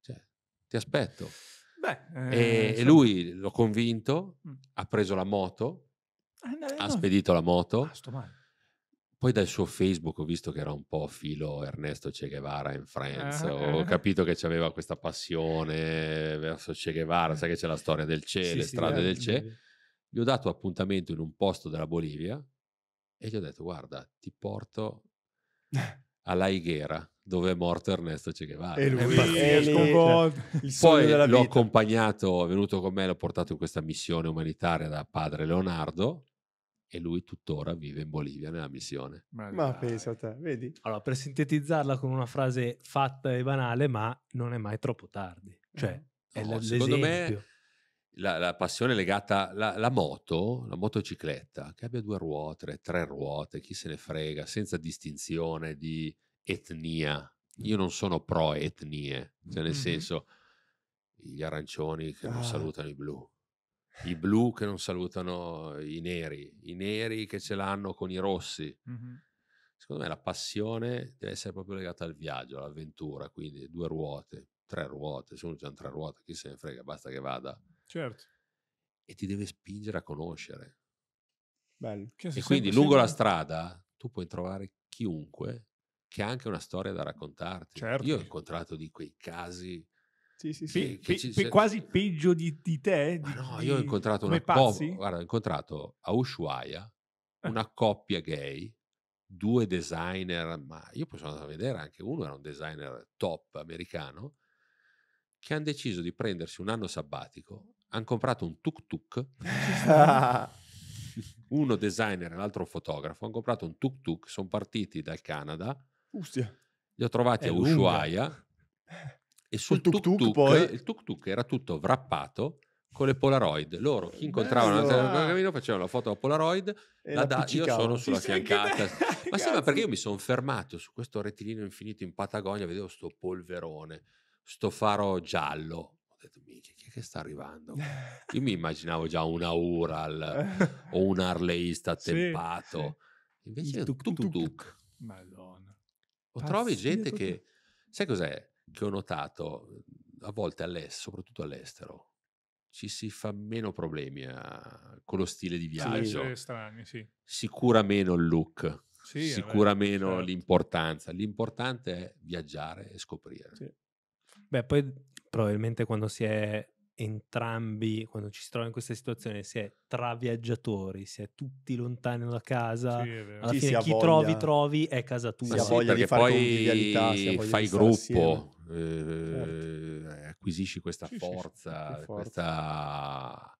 Speaker 3: cioè, ti aspetto.
Speaker 1: Beh, eh, e, e
Speaker 3: lui l'ho convinto, mm. ha preso la moto eh, ha spedito la moto. Ah, poi dal suo Facebook ho visto che era un po' filo Ernesto Che Guevara in Friends, ah, ho eh. capito che aveva questa passione verso Che Guevara, eh. sai che c'è la storia del Che, sì, le sì, strade eh, del Che. Gli ho dato appuntamento in un posto della Bolivia e gli ho detto guarda ti porto alla Higuera dove è morto Ernesto Che Guevara. E lui è eh, cioè. sconvolto. Poi l'ho vita. accompagnato, è venuto con me, l'ho portato in questa missione umanitaria da padre Leonardo e lui tuttora vive in Bolivia nella missione.
Speaker 2: Ma, pensa a te, vedi?
Speaker 5: Allora, per sintetizzarla con una frase fatta e banale, ma non è mai troppo tardi. Cioè, eh. no, l- secondo me
Speaker 3: la, la, passione legata alla moto, la motocicletta, che abbia due ruote, tre ruote, chi se ne frega, senza distinzione di etnia. Mm. Io non sono pro etnie, cioè nel mm-hmm. senso gli arancioni che ah. non salutano i blu, i blu che non salutano i neri, i neri che ce l'hanno con i rossi. Mm-hmm. Secondo me la passione deve essere proprio legata al viaggio, all'avventura, quindi due ruote, tre ruote, se uno c'ha tre ruote, chi se ne frega, basta che vada. Certo. E ti deve spingere a conoscere. Bello. Che e quindi sempre, lungo sempre... la strada tu puoi trovare chiunque che ha anche una storia da raccontarti. Certo. Io ho certo. incontrato di quei casi
Speaker 1: sì, sì, sì. Pe- pe- pe- quasi peggio di, di te. Di, no, io ho incontrato una coppia. Guarda,
Speaker 3: ho incontrato a Ushuaia eh. una coppia gay, due designer, ma io poi sono andato a vedere anche uno, era un designer top americano, che hanno deciso di prendersi un anno sabbatico, hanno comprato un tuk-tuk. uno designer e l'altro fotografo hanno comprato un tuk-tuk, sono partiti dal Canada. Ustia. Li ho trovati È a Ushuaia. Lunga e sul tuk-tuk poi... il tuk-tuk era tutto wrappato con le Polaroid. Loro chi eh, incontravano Bello. facevano la foto a Polaroid, e la da, io sono sulla Ci fiancata. Ma sembra perché io mi sono fermato su questo rettilineo infinito in Patagonia, vedevo sto polverone, sto faro giallo. Ho detto, minchia, chi è che sta arrivando? Io mi immaginavo già una Ural o un Harleyista tempato. Invece tuk tuk tuk. Madonna. O trovi gente che... Sai cos'è? che ho notato a volte all'estero, soprattutto all'estero, ci si fa meno problemi a, con lo stile di viaggio. Sì, strani, sì. Sicura meno il look, sì, sicura vabbè, meno certo. l'importanza. L'importante è viaggiare e scoprire. Beh, poi probabilmente
Speaker 5: quando si è entrambi, quando ci si trova in questa situazione, si è tra viaggiatori, si è tutti lontani da casa, sì, alla chi fine chi voglia, trovi trovi è casa tua. Si ha sì, di fare convivialità, si voglia fai gruppo,
Speaker 3: eh, certo. Eh, acquisisci questa sì, forza, forza, questa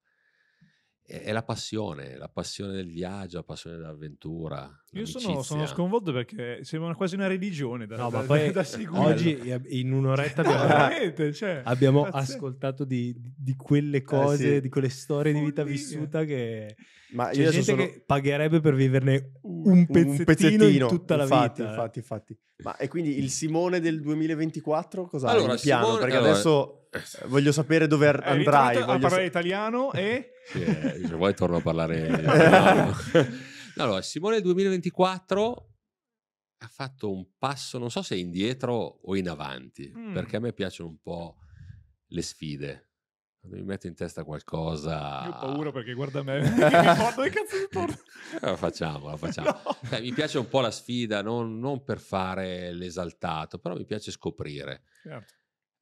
Speaker 3: è, la passione, la passione del viaggio, la passione dell'avventura.
Speaker 1: Io sono, sono, sconvolto perché sembra quasi una religione da, no, da, ma poi da, da Oggi ehm, in un'oretta abbiamo, cioè, abbiamo cioè, ascoltato
Speaker 5: di, di, quelle cose, eh sì. di quelle storie di vita vissuta che... Ma c'è io gente sono... che pagherebbe per viverne un pezzettino, un pezzettino tutta la vita. Eh. Infatti,
Speaker 2: infatti. Ma e quindi il Simone del 2024 cosa allora, ha in piano? Simone... Perché allora... adesso eh, voglio sapere dove eh, andrai. Voglio... A parlare italiano e...
Speaker 3: Sì, eh, se vuoi torno a parlare. no, allora, Simone 2024 ha fatto un passo, non so se indietro o in avanti, mm. perché a me piacciono un po' le sfide. Quando mi metto in testa qualcosa... Io ho
Speaker 1: paura perché guarda me, mi cazzo mi porto. Eh, la facciamo, la No.
Speaker 3: Beh, mi piace un po' la sfida, non, non, per fare l'esaltato, però mi piace scoprire. Certo.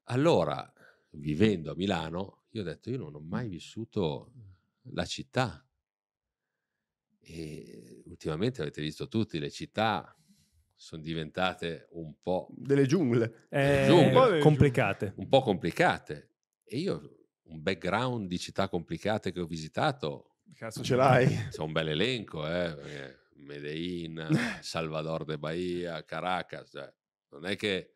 Speaker 3: Allora, vivendo a Milano, io ho detto, io non ho mai vissuto la città. E ultimamente avete visto tutti, le città sono diventate un po'...
Speaker 2: Delle giungle. Eh, giungle.
Speaker 3: complicate. Un po' complicate. E io un background di città complicate che ho visitato...
Speaker 2: Cazzo ce l'hai?
Speaker 3: C'è un bel elenco, eh? eh Medellin, Salvador de Bahia, Caracas. Cioè, non è che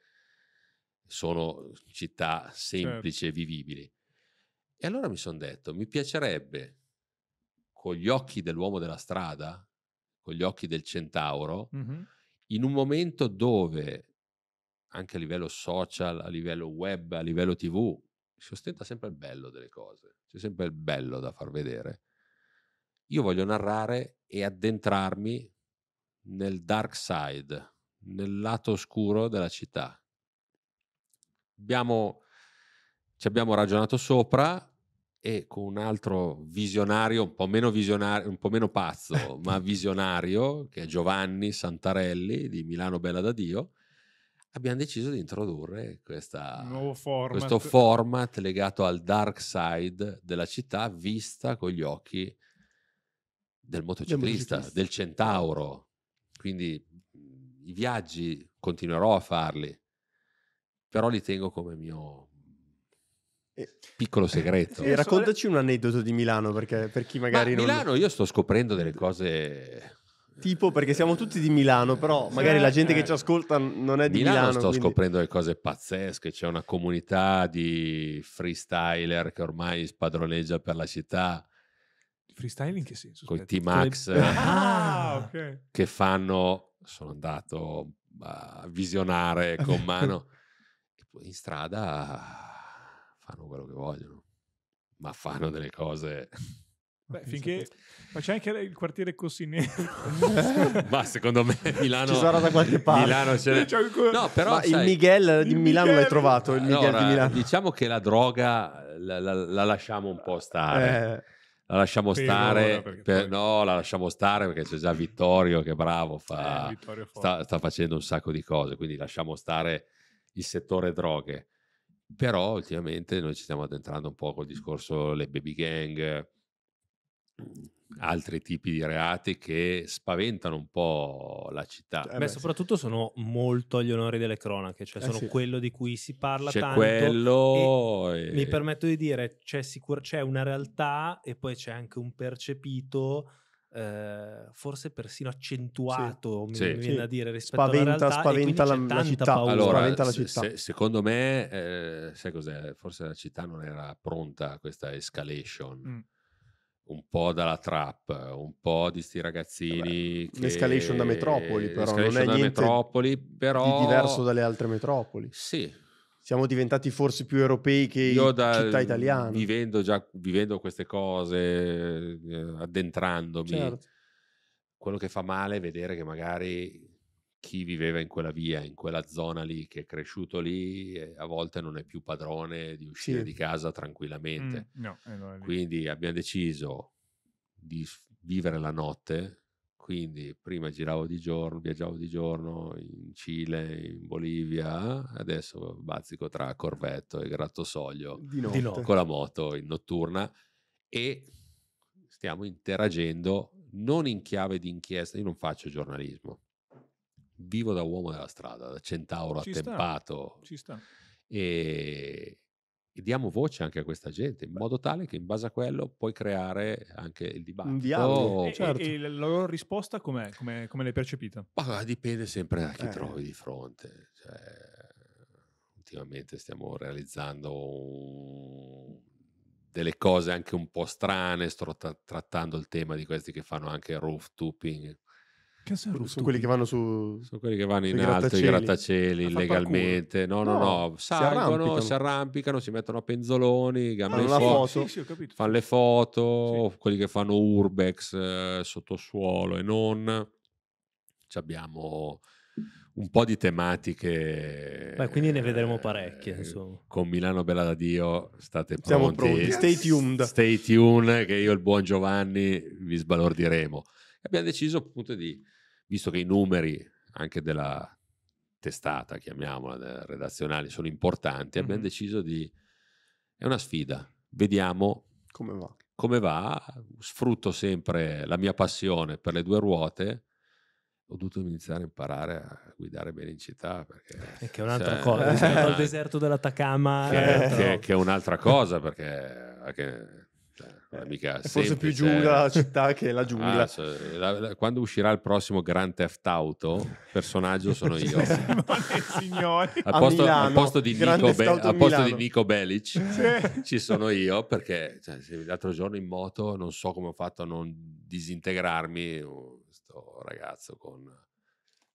Speaker 3: sono città certo. semplici certo. e vivibili. E allora mi sono detto, mi piacerebbe con gli occhi dell'uomo della strada, con gli occhi del centauro, mm-hmm. in un momento dove anche a livello social, a livello web, a livello tv, si ostenta sempre il bello delle cose, c'è sempre il bello da far vedere. Io voglio narrare e addentrarmi nel dark side, nel lato oscuro della città. Abbiamo, ci abbiamo ragionato sopra, e con un altro visionario, un po' meno, visionario, un po meno pazzo, ma visionario, che è Giovanni Santarelli di Milano Bella da Dio, abbiamo deciso di introdurre questa,
Speaker 1: format. questo
Speaker 3: format legato al dark side della città vista con gli occhi del motociclista, del, del centauro. Quindi i viaggi continuerò a farli, però li tengo come mio Piccolo segreto. Eh, e raccontaci
Speaker 2: eh. un aneddoto di Milano, perché per chi magari Ma non... Milano
Speaker 3: io sto scoprendo delle cose...
Speaker 2: Tipo perché siamo tutti di Milano, però magari la gente eh. che ci ascolta non è di Milano. Milano sto quindi...
Speaker 3: scoprendo le cose pazzesche, c'è una comunità di freestyler che ormai spadroneggia per la città.
Speaker 1: Freestyle in che senso? Con T-Max cioè,
Speaker 3: ah, okay. che fanno, sono andato a visionare con mano, in strada fanno quello che vogliono, ma fanno delle cose...
Speaker 1: Beh, finché... Ma c'è anche il quartiere Cossinero. ma secondo me Milano...
Speaker 3: Ci sarà da qualche parte. Milano c'è...
Speaker 2: No, però, sai, il Miguel di Milano Miguel... l'hai trovato, il eh, Miguel allora, di Milano.
Speaker 3: Diciamo che la droga la, la, la lasciamo un po' stare. Eh la lasciamo stare, per, per, no, la lasciamo stare perché c'è già Vittorio che bravo, fa, eh, sta, sta, facendo un sacco di cose, quindi lasciamo stare il settore droghe però ultimamente noi ci stiamo addentrando un po' col discorso le baby gang, mhmm, altri tipi di reati che spaventano un po' la città. Eh beh, soprattutto
Speaker 5: sono molto agli onori delle cronache, cioè eh sono sì. quello di cui si parla c'è tanto. Quello e e... Mi permetto di dire, c'è, sicur- c'è una realtà e poi c'è anche un percepito eh, forse persino accentuato, sì. mi, sì. viene a dire, rispetto spaventa, alla Spaventa la, la, città.
Speaker 2: Paura. Allora, spaventa la città. Se,
Speaker 3: secondo me, eh, sai cos'è? Forse la città non era pronta a questa escalation. Mm un po' dalla trap, un po' di sti eh ragazzini. Vabbè, l'escalation da metropoli, però. non è da metropoli,
Speaker 2: però. Di diverso dalle altre metropoli. Sì, siamo diventati forse più europei che Io da, città italiana.
Speaker 3: Vivendo, già, vivendo queste cose, eh, addentrandomi, certo. quello che fa male è vedere che magari chi viveva in quella via, in quella zona lì, che è cresciuto lì, eh, a volte non è più padrone di uscire sì. di casa tranquillamente. Mm, no, eh, Quindi abbiamo deciso di vivere la notte quindi prima giravo di giorno, viaggiavo di giorno in Cile, in Bolivia, adesso bazzico tra Corvetto e Grattosoglio di notte. Di notte. con la moto in notturna e stiamo interagendo non in chiave di inchiesta, io non faccio giornalismo, vivo da uomo della strada, da centauro Ci attempato. Sta. Ci sta. E, e diamo voce anche a questa gente in modo tale che in base a quello puoi creare anche il dibattito. Un Oh, e, certo. e,
Speaker 1: la loro risposta com'è? Come, come l'hai percepita? Bah, dipende sempre da chi eh. trovi
Speaker 3: di fronte. Cioè, ultimamente stiamo realizzando delle cose anche un po' strane, sto trattando il tema di questi che fanno anche roof rooftoping
Speaker 2: che sono, sono quelli che vanno su. Sono quelli che vanno in alto, i grattacieli illegalmente. No, no, no. no. Salgono, si arrampicano. si
Speaker 3: arrampicano. si mettono a penzoloni, fanno, foto, foto. Sì, sì, fanno le foto. Sì. Quelli che fanno urbex eh, sottosuolo e non. Ci abbiamo un po' di tematiche. Beh,
Speaker 5: quindi ne vedremo eh, parecchie.
Speaker 3: Insomma. Con Milano Bella da Dio, state pronti. Siamo pronti. Stay tuned. Stay tuned, che io e il buon Giovanni vi sbalordiremo. Abbiamo deciso appunto di visto che i numeri anche della testata, chiamiamola, redazionali, sono importanti, mm-hmm. abbiamo deciso di... è una sfida, vediamo come va. come va. sfrutto sempre la mia passione per le due ruote, ho dovuto iniziare a imparare a guidare bene in città. Perché, e che è un'altra cioè, cosa, eh, il deserto dell'Atacama. Che, eh, che, che è un'altra cosa perché, perché eh, mica forse più giù eh. dalla
Speaker 2: città che la giungla. Ah, so,
Speaker 3: la, la, quando uscirà il prossimo Grand Theft Auto, personaggio sono io. Signore, al, posto, al posto, di, Nico, Be- al posto di Nico, Bellic ci sono io perché cioè, l'altro giorno in moto non so come ho fatto a non disintegrarmi. questo oh, ragazzo con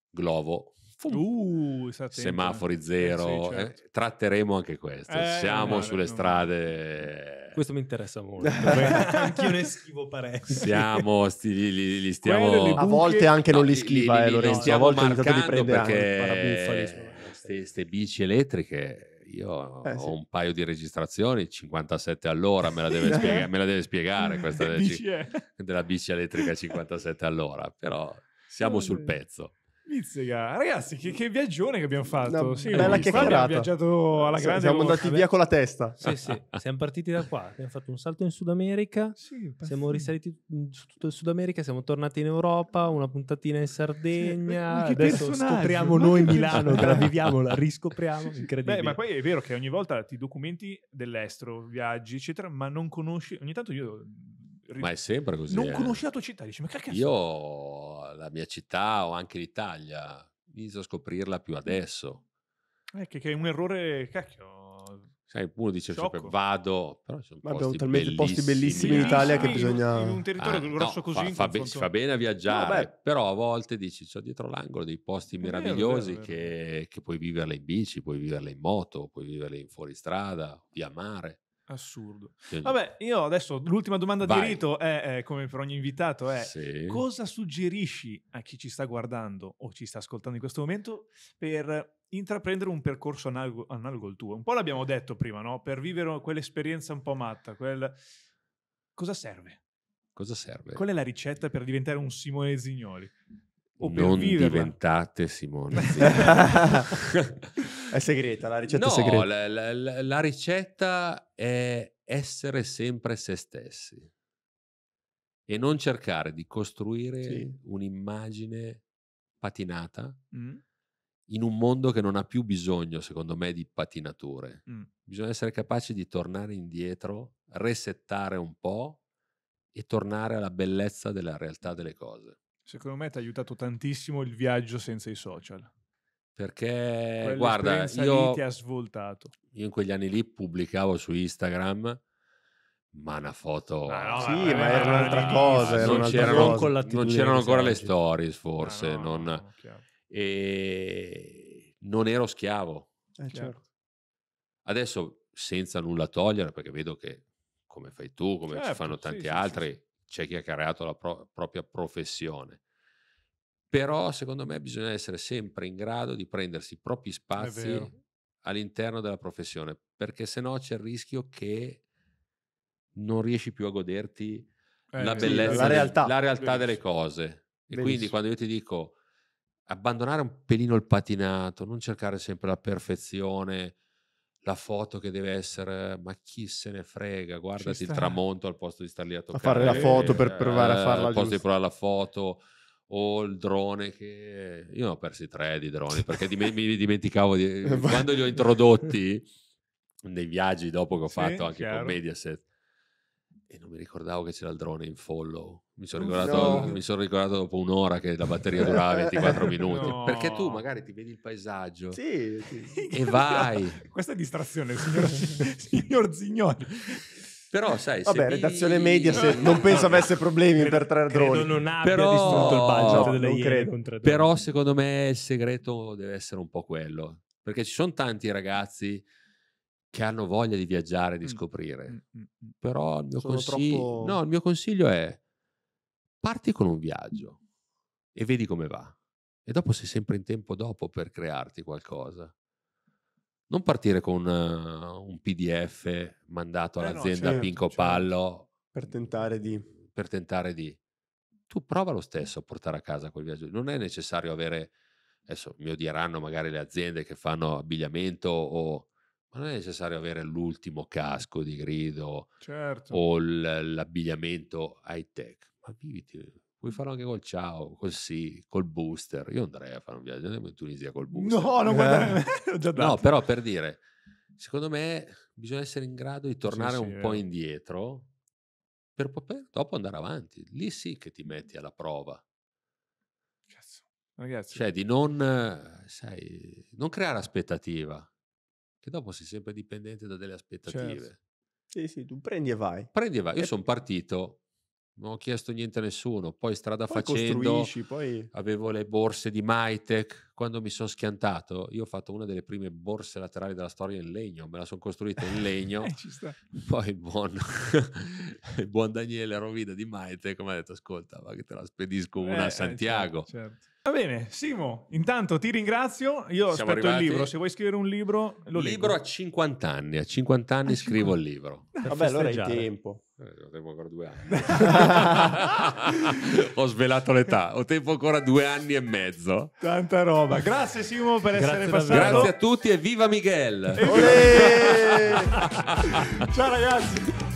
Speaker 3: Glovo
Speaker 1: Uh, semafori eh, zero, sì, eh, certo.
Speaker 3: eh, tratteremo anche questo. Eh, Siamo no, sulle no. strade.
Speaker 5: Questo mi interessa
Speaker 1: molto. Anch'io ne schivo parecchio. Siamo,
Speaker 3: sti, li, li stiamo... Quello, a volte
Speaker 2: anche no, non li schiva, li, li, eh, li a volte ho di prendere perché
Speaker 3: queste bici elettriche io eh, sì. ho un paio di registrazioni 57 all'ora me la deve, spiega- me la deve spiegare questa eh. della bici elettrica 57 all'ora però siamo sul pezzo
Speaker 1: Mizzica, ragazzi, che, che, viaggione che abbiamo fatto! Una sì, bella abbiamo viaggiato alla grande. Siamo andati via eh. con la testa. Sì, sì,
Speaker 5: siamo partiti da qua. Abbiamo fatto un salto in Sud America. Sì, siamo risaliti mm, su tutto il Sud America. Siamo tornati in Europa. Una puntatina in Sardegna. Sì, Adesso personaggio. scopriamo noi Milano, che la viviamo, la riscopriamo. Incredibile. Beh, ma
Speaker 1: poi è vero che ogni volta ti documenti dell'estero, viaggi, eccetera, ma non conosci. Ogni tanto io ma è
Speaker 3: sempre così. Non eh. conosci
Speaker 1: la tua città, dici, ma che cazzo?
Speaker 3: Io la mia città o anche l'Italia inizio a scoprirla più adesso.
Speaker 1: Eh, che, che è un errore, cacchio.
Speaker 3: Sai, uno dice sempre vado, però ci sono Ma posti talmente posti bellissimi in eh, Italia che bisogna... In un territorio ah, grosso no, così. Fa, fa, be- si fa bene a viaggiare, no, però a volte dici, c'ho dietro l'angolo dei posti è meravigliosi vero, vero, vero. Che, che puoi viverle in bici, puoi viverle in moto, puoi viverle in fuoristrada, via mare.
Speaker 1: Assurdo. Vabbè, io adesso l'ultima domanda Vai. di rito è, è, come per ogni invitato, è sì. cosa suggerisci a chi ci sta guardando o ci sta ascoltando in questo momento per intraprendere un percorso analogo, analogo al tuo? Un po' l'abbiamo detto prima, no? Per vivere quell'esperienza un po' matta, quel... Cosa serve?
Speaker 3: Cosa serve?
Speaker 1: Qual è la ricetta per diventare un Simone Zignoli? O non diventate Simone Zignoli. È segreta, la ricetta no, è segreta.
Speaker 3: La, la, la ricetta è essere sempre se stessi e non cercare di costruire sì. un'immagine patinata mm. in un mondo che non ha più bisogno, secondo me, di patinature. Mm. Bisogna essere capaci di tornare indietro, resettare un po' e tornare alla bellezza della realtà delle cose.
Speaker 1: Secondo me ti ha aiutato tantissimo il viaggio senza i social. Perché, guarda, io, ti ha svoltato.
Speaker 3: io in quegli anni lì pubblicavo su Instagram ma una foto ah, no, sì, ma era un'altra cosa non, un'altra c'erano, cosa. non c'erano ancora le stories forse ah, no, non, e... non ero schiavo eh, certo. adesso senza nulla togliere perché vedo che come fai tu come certo, fanno tanti sì, altri sì, c'è chi ha creato la pro- propria professione però secondo me bisogna essere sempre in grado di prendersi i propri spazi all'interno della professione, perché se no c'è il rischio che non riesci più a goderti eh, la bellezza, sì, la realtà, del, la realtà delle cose. E Benissimo. quindi quando io ti dico abbandonare un pelino il patinato, non cercare sempre la perfezione, la foto che deve essere, ma chi se ne frega, guardati il tramonto al posto di star lì a toccare. A fare la foto per eh, provare a eh, farla. Al posto giusta. di provare la foto o il drone che... Io ne ho persi tre di droni perché di me, mi dimenticavo di... quando li ho introdotti nei viaggi dopo che ho fatto anche chiaro. con Mediaset e non mi ricordavo che c'era il drone in follow. Mi sono ricordato, no. mi ricordato dopo un'ora che la batteria durava 24 minuti. No. Perché tu magari ti vedi il
Speaker 1: paesaggio sì, sì. e vai. Questa è distrazione, signor, signor Zignoli. Però, sai, Vabbè, mi... redazione media se non penso avesse problemi per
Speaker 2: tre droni. non abbia però... distrutto il budget no, delle Iene
Speaker 3: Però secondo me il segreto deve essere un po' quello, perché ci sono tanti ragazzi che hanno voglia di viaggiare, di mm, scoprire. Mm, mm, mm. Però il mio, consig... troppo... no, il mio consiglio è parti con un viaggio e vedi come va. E dopo sei sempre in tempo dopo per crearti qualcosa non partire con uh, un PDF mandato eh all'azienda no, certo, Pinco certo. Pallo per tentare di per tentare di tu prova lo stesso a portare a casa quel viaggio. Non è necessario avere adesso mi odieranno magari le aziende che fanno abbigliamento o ma non è necessario avere l'ultimo casco di grido certo. o l'abbigliamento high tech, ma viviti Puoi farlo anche col ciao, col sì, col booster. Io andrei a fare un viaggio in Tunisia col booster. No, non guardare, No, eh. però per dire, secondo me bisogna essere in grado di tornare sì, un sì, po' eh. indietro per poter dopo andare avanti. Lì sì che ti metti alla prova. Cazzo. Ragazzi. Cioè di non, sai, non creare aspettativa, che dopo sei sempre dipendente da delle aspettative. Certo. Sì, sì, tu prendi e vai. Prendi e vai. Io e... sono partito non ho chiesto niente a nessuno. Poi strada poi facendo poi... avevo le borse di Mytec. Quando mi sono schiantato, io ho fatto una delle prime borse laterali della storia in legno, me la sono costruita in legno. Eh, poi il buon, buon Daniele Rovida di Mytec mi ha detto: Ascolta, ma che te la spedisco una eh, a Santiago. Eh, certo, certo.
Speaker 1: Va bene, Simo, intanto ti ringrazio. Io Siamo aspetto arrivati. il libro. Se vuoi scrivere un libro, lo libro leggo. Libro a
Speaker 3: 50 anni. A 50 anni a scrivo 50. il libro. Vabbè, allora hai
Speaker 1: tempo. Eh, ho tempo ancora due anni.
Speaker 3: Ho svelato l'età, ho tempo ancora due anni e mezzo.
Speaker 1: Tanta roba. Grazie Simo per Grazie essere passato.
Speaker 3: Grazie a tutti e viva Miguel. Ciao ragazzi.